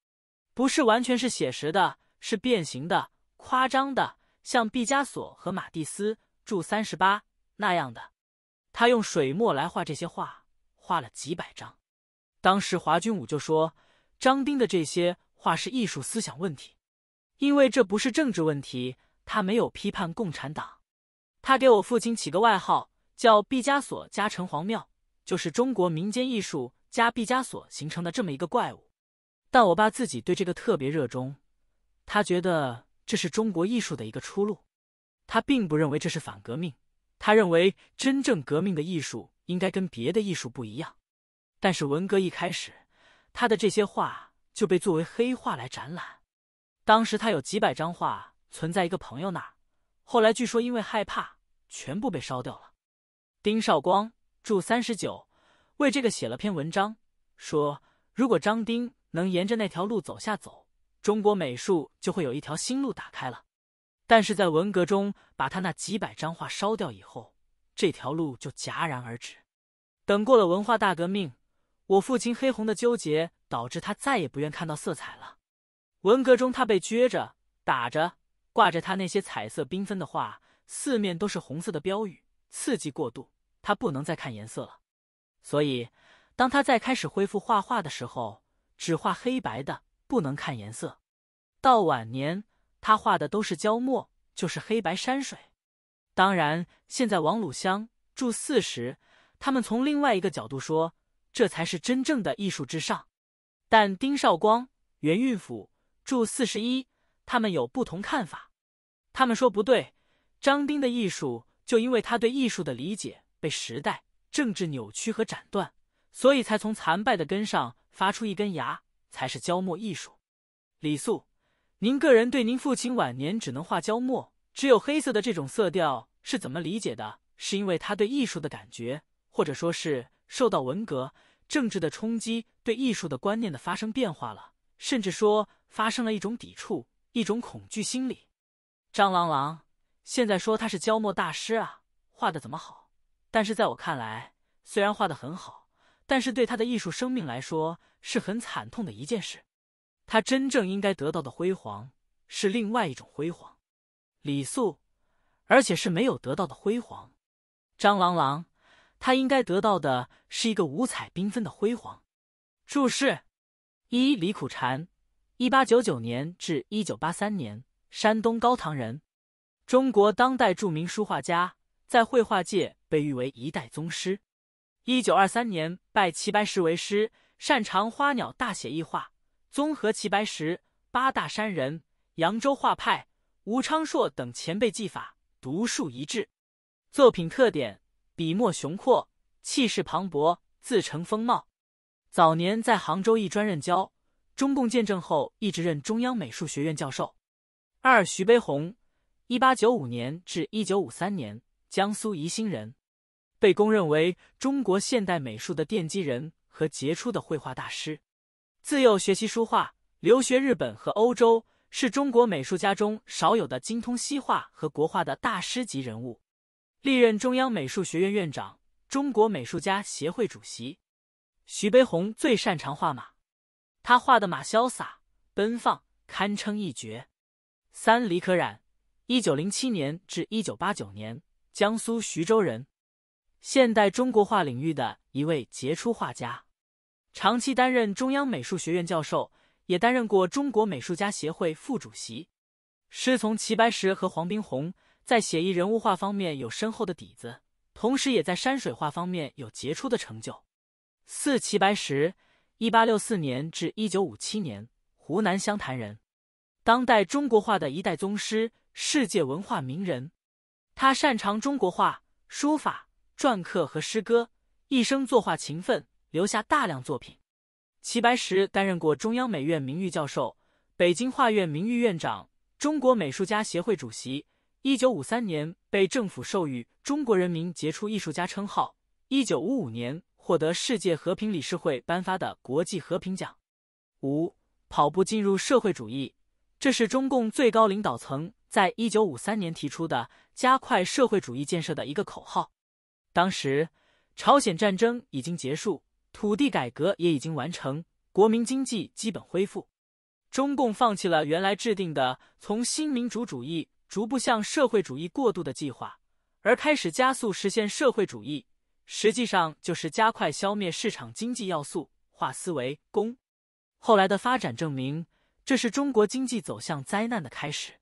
不是完全是写实的，是变形的、夸张的，像毕加索和马蒂斯，著三十八。那样的，他用水墨来画这些画，画了几百张。当时华君武就说，张丁的这些画是艺术思想问题，因为这不是政治问题，他没有批判共产党。他给我父亲起个外号叫“毕加索加城隍庙”，就是中国民间艺术加毕加索形成的这么一个怪物。但我爸自己对这个特别热衷，他觉得这是中国艺术的一个出路，他并不认为这是反革命。他认为，真正革命的艺术应该跟别的艺术不一样。但是文革一开始，他的这些画就被作为黑画来展览。当时他有几百张画存在一个朋友那儿，后来据说因为害怕，全部被烧掉了。丁绍光著三十九，为这个写了篇文章，说如果张丁能沿着那条路走下走，中国美术就会有一条新路打开了。但是在文革中，把他那几百张画烧掉以后，这条路就戛然而止。等过了文化大革命，我父亲黑红的纠结导致他再也不愿看到色彩了。文革中，他被撅着、打着、挂着他那些彩色缤纷的画，四面都是红色的标语，刺激过度，他不能再看颜色了。所以，当他再开始恢复画画的时候，只画黑白的，不能看颜色。到晚年。他画的都是焦墨，就是黑白山水。当然，现在王鲁香注四十，他们从另外一个角度说，这才是真正的艺术之上。但丁少光、袁运甫注四十一，他们有不同看法。他们说不对，张丁的艺术就因为他对艺术的理解被时代、政治扭曲和斩断，所以才从残败的根上发出一根芽，才是焦墨艺术。李肃。您个人对您父亲晚年只能画焦墨，只有黑色的这种色调是怎么理解的？是因为他对艺术的感觉，或者说是受到文革政治的冲击，对艺术的观念的发生变化了，甚至说发生了一种抵触，一种恐惧心理。张郎郎现在说他是焦墨大师啊，画的怎么好？但是在我看来，虽然画的很好，但是对他的艺术生命来说是很惨痛的一件事。他真正应该得到的辉煌是另外一种辉煌，李肃，而且是没有得到的辉煌。张郎郎，他应该得到的是一个五彩缤纷的辉煌。注释：一、李苦禅，一八九九年至一九八三年，山东高唐人，中国当代著名书画家，在绘画界被誉为一代宗师。一九二三年拜齐白石为师，擅长花鸟大写意画。综合齐白石、八大山人、扬州画派、吴昌硕等前辈技法，独树一帜。作品特点：笔墨雄阔，气势磅礴，自成风貌。早年在杭州艺专任教，中共建政后一直任中央美术学院教授。二、徐悲鸿，一八九五年至一九五三年，江苏宜兴人，被公认为中国现代美术的奠基人和杰出的绘画大师。自幼学习书画，留学日本和欧洲，是中国美术家中少有的精通西画和国画的大师级人物。历任中央美术学院院长、中国美术家协会主席。徐悲鸿最擅长画马，他画的马潇洒奔放，堪称一绝。三李可染，一九零七年至一九八九年，江苏徐州人，现代中国画领域的一位杰出画家。长期担任中央美术学院教授，也担任过中国美术家协会副主席。师从齐白石和黄宾虹，在写意人物画方面有深厚的底子，同时也在山水画方面有杰出的成就。四、齐白石（一八六四年至一九五七年），湖南湘潭人，当代中国画的一代宗师，世界文化名人。他擅长中国画、书法、篆刻和诗歌，一生作画勤奋。留下大量作品。齐白石担任过中央美院名誉教授、北京画院名誉院长、中国美术家协会主席。一九五三年被政府授予“中国人民杰出艺术家”称号。一九五五年获得世界和平理事会颁发的国际和平奖。五、跑步进入社会主义，这是中共最高领导层在一九五三年提出的加快社会主义建设的一个口号。当时，朝鲜战争已经结束。土地改革也已经完成，国民经济基本恢复。中共放弃了原来制定的从新民主主义逐步向社会主义过渡的计划，而开始加速实现社会主义，实际上就是加快消灭市场经济要素，化思为公。后来的发展证明，这是中国经济走向灾难的开始。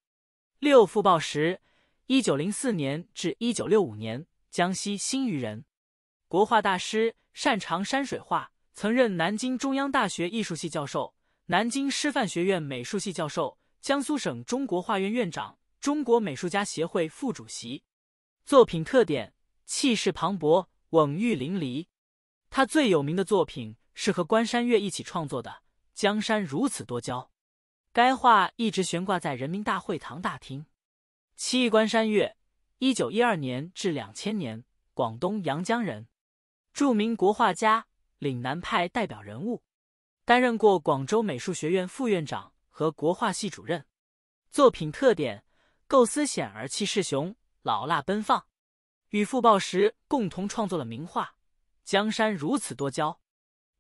六傅抱石，一九零四年至一九六五年，江西新余人。国画大师，擅长山水画，曾任南京中央大学艺术系教授、南京师范学院美术系教授、江苏省中国画院院长、中国美术家协会副主席。作品特点：气势磅礴，蓊郁淋漓。他最有名的作品是和关山月一起创作的《江山如此多娇》，该画一直悬挂在人民大会堂大厅。七关山月，一九一二年至两千年，广东阳江人。著名国画家，岭南派代表人物，担任过广州美术学院副院长和国画系主任。作品特点：构思险而气势雄，老辣奔放。与傅抱石共同创作了名画《江山如此多娇》。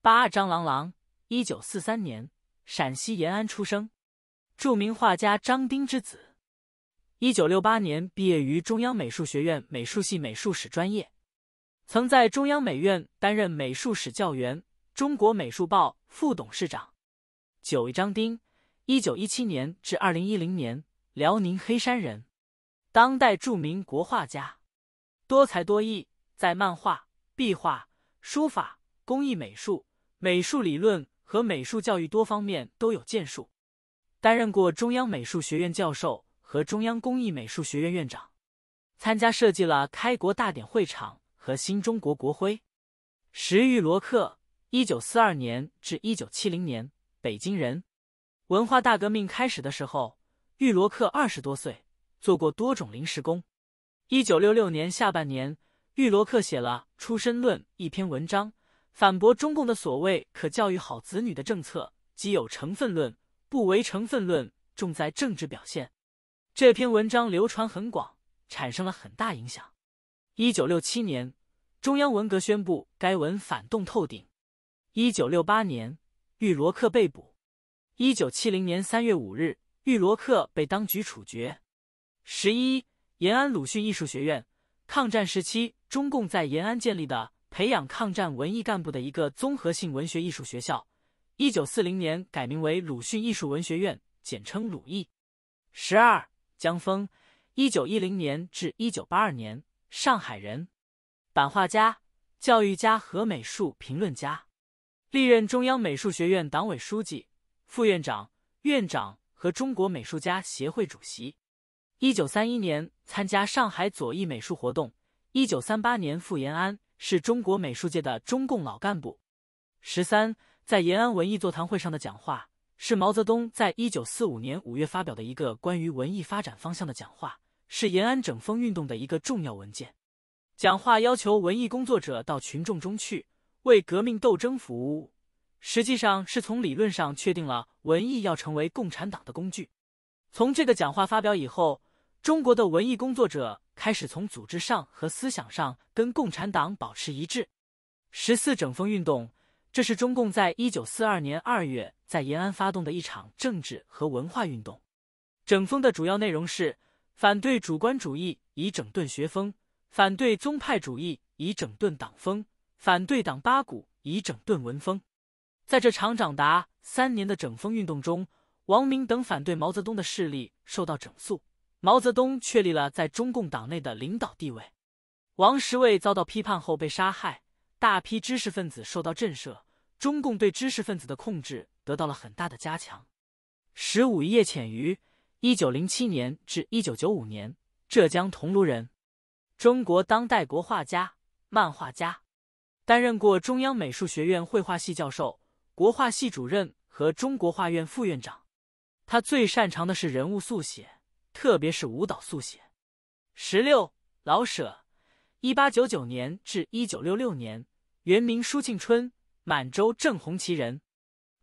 八张郎郎，一九四三年陕西延安出生，著名画家张丁之子。一九六八年毕业于中央美术学院美术系美术史专业。曾在中央美院担任美术史教员，中国美术报副董事长，九一张丁，一九一七年至二零一零年，辽宁黑山人，当代著名国画家，多才多艺，在漫画、壁画、书法、工艺美术、美术理论和美术教育多方面都有建树，担任过中央美术学院教授和中央工艺美术学院院长，参加设计了开国大典会场。和新中国国徽，石玉罗克，一九四二年至一九七零年，北京人。文化大革命开始的时候，玉罗克二十多岁，做过多种临时工。一九六六年下半年，玉罗克写了《出身论》一篇文章，反驳中共的所谓“可教育好子女”的政策，即有成分论，不为成分论，重在政治表现。这篇文章流传很广，产生了很大影响。一九六七年，中央文革宣布该文反动透顶。一九六八年，玉罗克被捕。一九七零年三月五日，玉罗克被当局处决。十一、延安鲁迅艺术学院，抗战时期中共在延安建立的培养抗战文艺干部的一个综合性文学艺术学校。一九四零年改名为鲁迅艺术文学院，简称鲁艺。十二、江峰，一九一零年至一九八二年。上海人，版画家、教育家和美术评论家，历任中央美术学院党委书记、副院长、院长和中国美术家协会主席。一九三一年参加上海左翼美术活动，一九三八年赴延安，是中国美术界的中共老干部。十三，在延安文艺座谈会上的讲话是毛泽东在一九四五年五月发表的一个关于文艺发展方向的讲话。是延安整风运动的一个重要文件，讲话要求文艺工作者到群众中去，为革命斗争服务，实际上是从理论上确定了文艺要成为共产党的工具。从这个讲话发表以后，中国的文艺工作者开始从组织上和思想上跟共产党保持一致。十四整风运动，这是中共在一九四二年二月在延安发动的一场政治和文化运动，整风的主要内容是。反对主观主义以整顿学风，反对宗派主义以整顿党风，反对党八股以整顿文风。在这场长达三年的整风运动中，王明等反对毛泽东的势力受到整肃，毛泽东确立了在中共党内的领导地位。王石卫遭到批判后被杀害，大批知识分子受到震慑，中共对知识分子的控制得到了很大的加强。十五夜潜鱼。一九零七年至一九九五年，浙江桐庐人，中国当代国画家、漫画家，担任过中央美术学院绘画系教授、国画系主任和中国画院副院长。他最擅长的是人物速写，特别是舞蹈速写。十六，老舍，一八九九年至一九六六年，原名舒庆春，满洲正红旗人，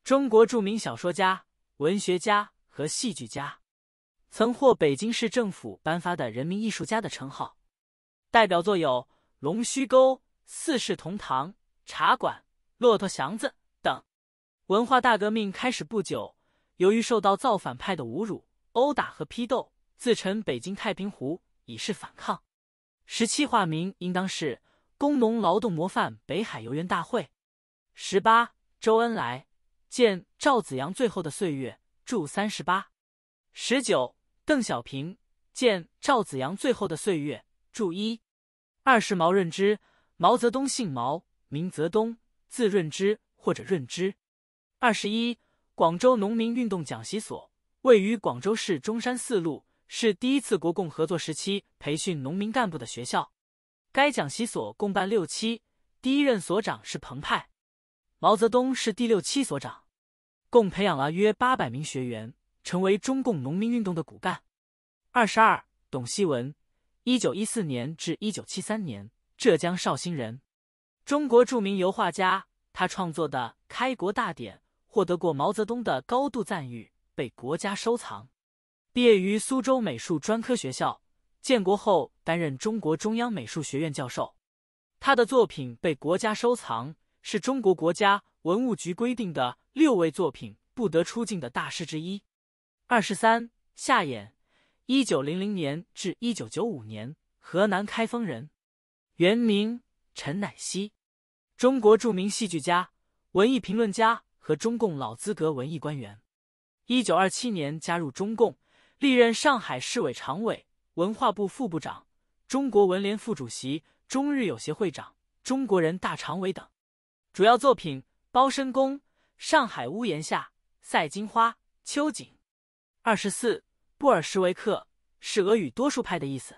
中国著名小说家、文学家和戏剧家。曾获北京市政府颁发的人民艺术家的称号，代表作有《龙须沟》《四世同堂》《茶馆》《骆驼祥子》等。文化大革命开始不久，由于受到造反派的侮辱、殴打和批斗，自称北京太平湖以示反抗。十七化名应当是工农劳动模范。北海游园大会。十八，周恩来见赵子阳最后的岁月。注：三十八，十九。邓小平见赵子阳最后的岁月。注一：二是毛润之，毛泽东姓毛，名泽东，字润之或者润之。二十一，广州农民运动讲习所位于广州市中山四路，是第一次国共合作时期培训农民干部的学校。该讲习所共办六期，第一任所长是彭湃，毛泽东是第六期所长，共培养了约八百名学员。成为中共农民运动的骨干。二十二，董希文，一九一四年至一九七三年，浙江绍兴人，中国著名油画家。他创作的《开国大典》获得过毛泽东的高度赞誉，被国家收藏。毕业于苏州美术专科学校，建国后担任中国中央美术学院教授。他的作品被国家收藏，是中国国家文物局规定的六位作品不得出境的大师之一。二十三夏衍，一九零零年至一九九五年，河南开封人，原名陈乃熙，中国著名戏剧家、文艺评论家和中共老资格文艺官员。一九二七年加入中共，历任上海市委常委、文化部副部长、中国文联副主席、中日友协会长、中国人大常委等。主要作品《包身工》《上海屋檐下》《赛金花》《秋瑾》。二十四，布尔什维克是俄语多数派的意思。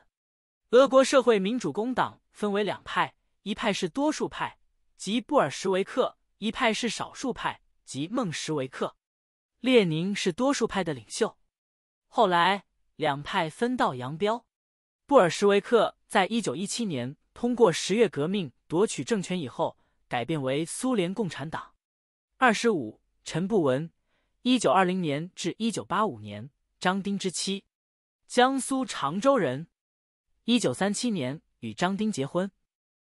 俄国社会民主工党分为两派，一派是多数派，即布尔什维克；一派是少数派，即孟什维克。列宁是多数派的领袖。后来两派分道扬镳。布尔什维克在一九一七年通过十月革命夺取政权以后，改变为苏联共产党。二十五，陈布文。一九二零年至一九八五年，张丁之妻，江苏常州人。一九三七年与张丁结婚。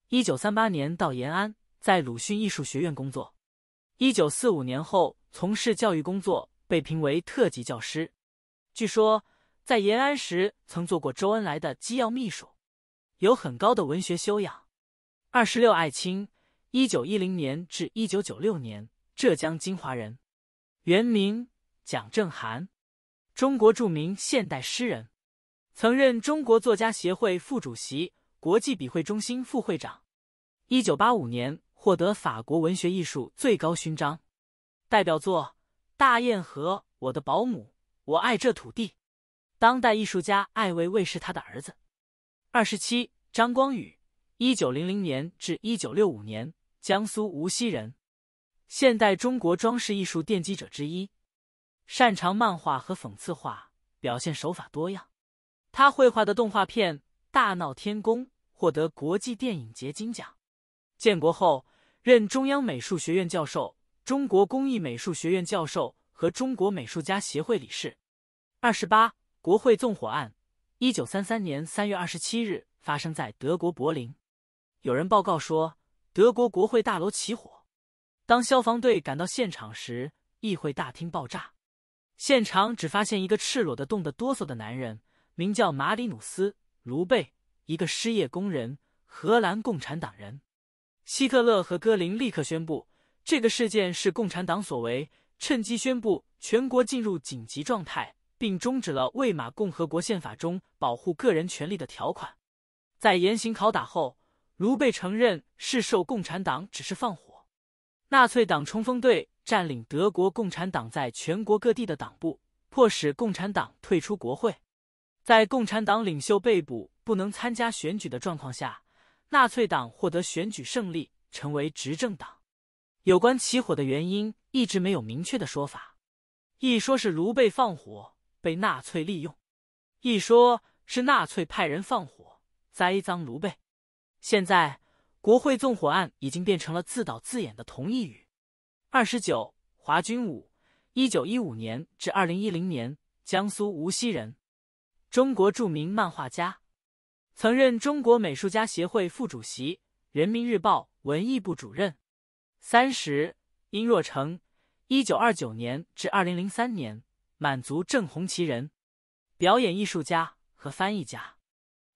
一九三八年到延安，在鲁迅艺术学院工作。一九四五年后从事教育工作，被评为特级教师。据说在延安时曾做过周恩来的机要秘书，有很高的文学修养。二十六，爱卿，一九一零年至一九九六年，浙江金华人。原名蒋正涵，中国著名现代诗人，曾任中国作家协会副主席、国际笔会中心副会长。一九八五年获得法国文学艺术最高勋章。代表作《大堰河》《我的保姆》《我爱这土地》。当代艺术家艾未未是他的儿子。二十七，张光宇，一九零零年至一九六五年，江苏无锡人。现代中国装饰艺术奠基者之一，擅长漫画和讽刺画，表现手法多样。他绘画的动画片《大闹天宫》获得国际电影节金奖。建国后，任中央美术学院教授、中国工艺美术学院教授和中国美术家协会理事。二十八，国会纵火案，一九三三年三月二十七日发生在德国柏林。有人报告说，德国国会大楼起火。当消防队赶到现场时，议会大厅爆炸，现场只发现一个赤裸的、冻得哆嗦的男人，名叫马里努斯·卢贝，一个失业工人、荷兰共产党人。希特勒和戈林立刻宣布这个事件是共产党所为，趁机宣布全国进入紧急状态，并终止了魏玛共和国宪法中保护个人权利的条款。在严刑拷打后，卢贝承认是受共产党指示放火。纳粹党冲锋队占领德国共产党在全国各地的党部，迫使共产党退出国会。在共产党领袖被捕、不能参加选举的状况下，纳粹党获得选举胜利，成为执政党。有关起火的原因，一直没有明确的说法。一说是卢贝放火，被纳粹利用；一说是纳粹派人放火，栽赃卢贝。现在。国会纵火案已经变成了自导自演的同义语。二十九，华君武，一九一五年至二零一零年，江苏无锡人，中国著名漫画家，曾任中国美术家协会副主席、人民日报文艺部主任。三十，殷若成，一九二九年至二零零三年，满族正红旗人，表演艺术家和翻译家，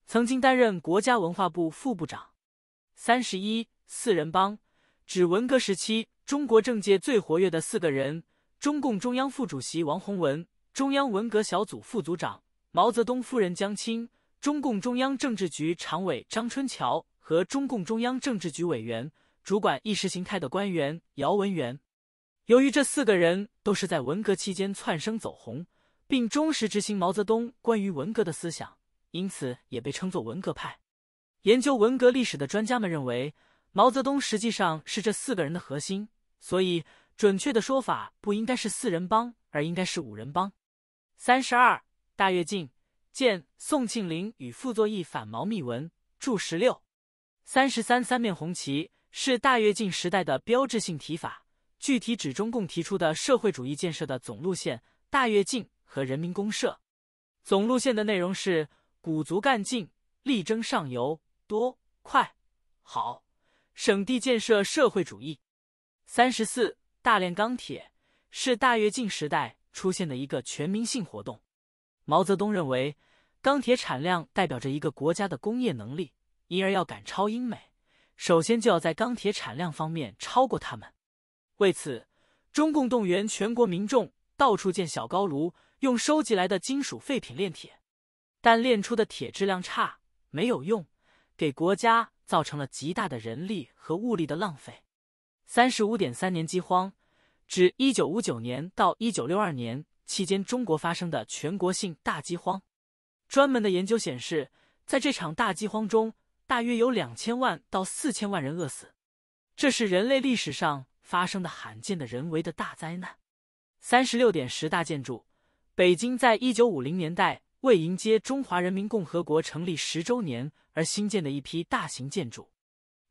曾经担任国家文化部副部长。三十一四人帮，指文革时期中国政界最活跃的四个人：中共中央副主席王洪文，中央文革小组副组长毛泽东夫人江青，中共中央政治局常委张春桥和中共中央政治局委员、主管意识形态的官员姚文元。由于这四个人都是在文革期间窜升走红，并忠实执行毛泽东关于文革的思想，因此也被称作文革派。研究文革历史的专家们认为，毛泽东实际上是这四个人的核心，所以准确的说法不应该是四人帮，而应该是五人帮。三十二大跃进见宋庆龄与傅作义反毛密文注十六。三十三三面红旗是大跃进时代的标志性提法，具体指中共提出的社会主义建设的总路线、大跃进和人民公社。总路线的内容是：鼓足干劲，力争上游。多快好，省地建设社会主义。三十四大炼钢铁是大跃进时代出现的一个全民性活动。毛泽东认为，钢铁产量代表着一个国家的工业能力，因而要赶超英美，首先就要在钢铁产量方面超过他们。为此，中共动员全国民众到处建小高炉，用收集来的金属废品炼铁，但炼出的铁质量差，没有用。给国家造成了极大的人力和物力的浪费。三十五点三年饥荒，指一九五九年到一九六二年期间中国发生的全国性大饥荒。专门的研究显示，在这场大饥荒中，大约有两千万到四千万人饿死。这是人类历史上发生的罕见的人为的大灾难。三十六点十大建筑，北京在一九五零年代。为迎接中华人民共和国成立十周年而新建的一批大型建筑，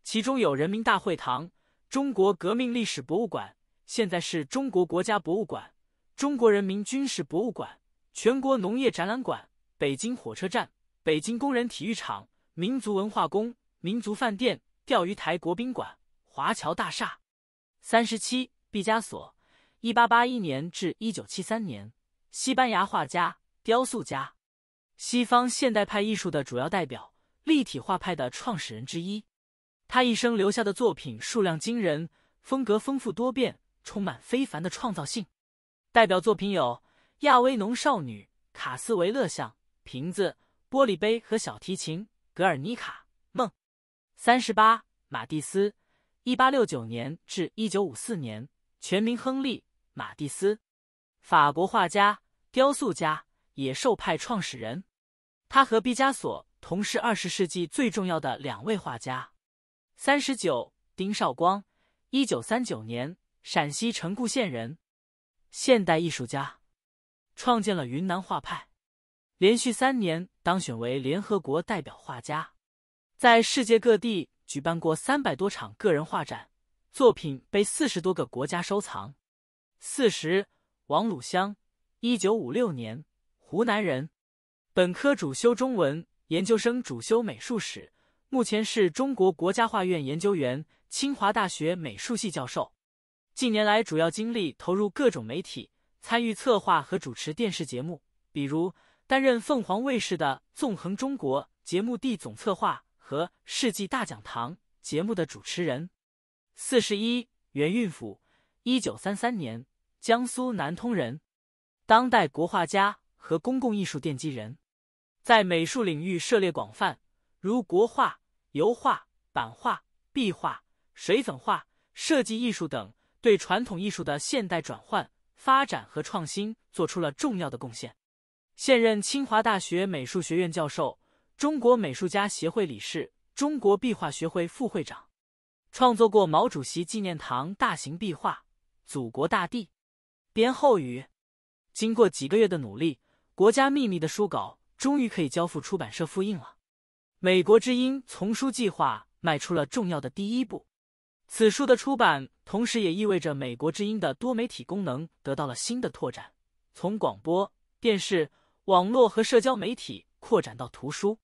其中有人民大会堂、中国革命历史博物馆（现在是中国国家博物馆）、中国人民军事博物馆、全国农业展览馆、北京火车站、北京工人体育场、民族文化宫、民族饭店、钓鱼台国宾馆、华侨大厦。三十七，毕加索，一八八一年至一九七三年，西班牙画家、雕塑家。西方现代派艺术的主要代表，立体画派的创始人之一。他一生留下的作品数量惊人，风格丰富多变，充满非凡的创造性。代表作品有《亚威农少女》《卡斯维勒像》《瓶子》《玻璃杯》和《小提琴》《格尔尼卡》《梦》。三十八，马蒂斯（一八六九年至一九五四年），全名亨利·马蒂斯，法国画家、雕塑家。野兽派创始人，他和毕加索同是二十世纪最重要的两位画家。三十九，丁绍光，一九三九年陕西城固县人，现代艺术家，创建了云南画派，连续三年当选为联合国代表画家，在世界各地举办过三百多场个人画展，作品被四十多个国家收藏。四十，王鲁湘，一九五六年。湖南人，本科主修中文，研究生主修美术史，目前是中国国家画院研究员、清华大学美术系教授。近年来，主要精力投入各种媒体，参与策划和主持电视节目，比如担任凤凰卫视的《纵横中国》节目地总策划和《世纪大讲堂》节目的主持人。四十一，袁运甫，一九三三年江苏南通人，当代国画家。和公共艺术奠基人，在美术领域涉猎广泛，如国画、油画、版画、壁画、水粉画、设计艺术等，对传统艺术的现代转换、发展和创新做出了重要的贡献。现任清华大学美术学院教授，中国美术家协会理事，中国壁画学会副会长，创作过毛主席纪念堂大型壁画《祖国大地》。编后语：经过几个月的努力。国家秘密的书稿终于可以交付出版社复印了，《美国之音》丛书计划迈出了重要的第一步。此书的出版，同时也意味着《美国之音》的多媒体功能得到了新的拓展，从广播、电视、网络和社交媒体扩展到图书。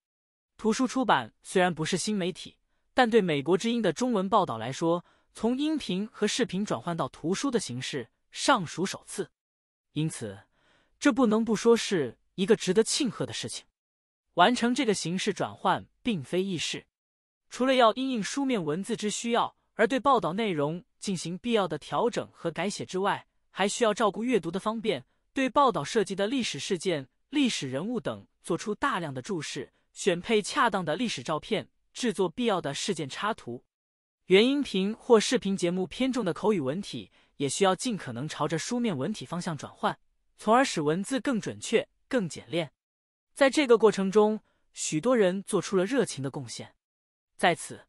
图书出版虽然不是新媒体，但对《美国之音》的中文报道来说，从音频和视频转换到图书的形式尚属首次，因此。这不能不说是一个值得庆贺的事情。完成这个形式转换并非易事，除了要因应书面文字之需要而对报道内容进行必要的调整和改写之外，还需要照顾阅读的方便，对报道涉及的历史事件、历史人物等做出大量的注释，选配恰当的历史照片，制作必要的事件插图。原音频或视频节目偏重的口语文体，也需要尽可能朝着书面文体方向转换。从而使文字更准确、更简练。在这个过程中，许多人做出了热情的贡献。在此，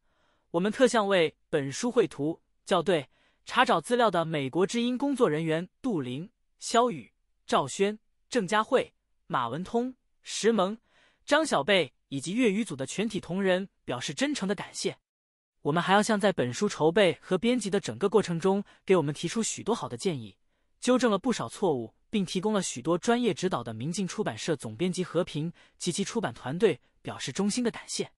我们特向为本书绘图、校对、查找资料的美国之音工作人员杜林、肖宇、赵轩、郑佳慧、马文通、石萌、张小贝以及粤语组的全体同仁表示真诚的感谢。我们还要向在本书筹备和编辑的整个过程中给我们提出许多好的建议、纠正了不少错误。并提供了许多专业指导的明镜出版社总编辑和平及其出版团队表示衷心的感谢。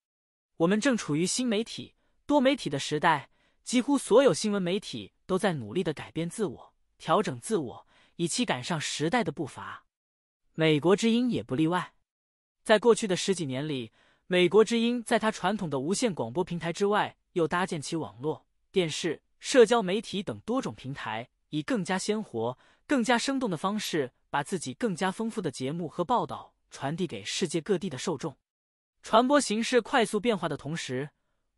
我们正处于新媒体、多媒体的时代，几乎所有新闻媒体都在努力的改变自我、调整自我，以期赶上时代的步伐。美国之音也不例外。在过去的十几年里，美国之音在它传统的无线广播平台之外，又搭建起网络、电视、社交媒体等多种平台，以更加鲜活。更加生动的方式，把自己更加丰富的节目和报道传递给世界各地的受众。传播形式快速变化的同时，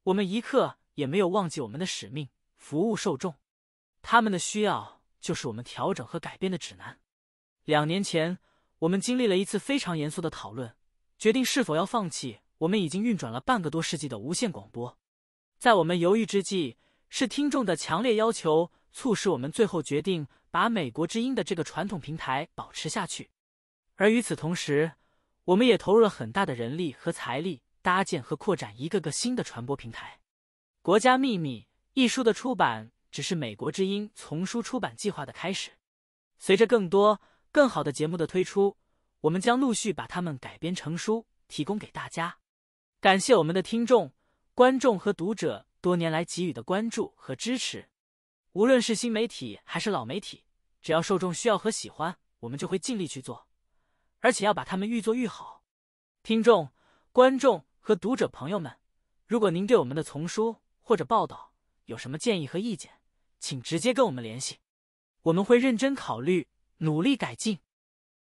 我们一刻也没有忘记我们的使命——服务受众。他们的需要就是我们调整和改变的指南。两年前，我们经历了一次非常严肃的讨论，决定是否要放弃我们已经运转了半个多世纪的无线广播。在我们犹豫之际，是听众的强烈要求，促使我们最后决定把《美国之音》的这个传统平台保持下去。而与此同时，我们也投入了很大的人力和财力，搭建和扩展一个个新的传播平台。《国家秘密》一书的出版只是《美国之音》丛书出版计划的开始。随着更多、更好的节目的推出，我们将陆续把它们改编成书，提供给大家。感谢我们的听众、观众和读者。多年来给予的关注和支持，无论是新媒体还是老媒体，只要受众需要和喜欢，我们就会尽力去做，而且要把他们愈做愈好。听众、观众和读者朋友们，如果您对我们的丛书或者报道有什么建议和意见，请直接跟我们联系，我们会认真考虑，努力改进。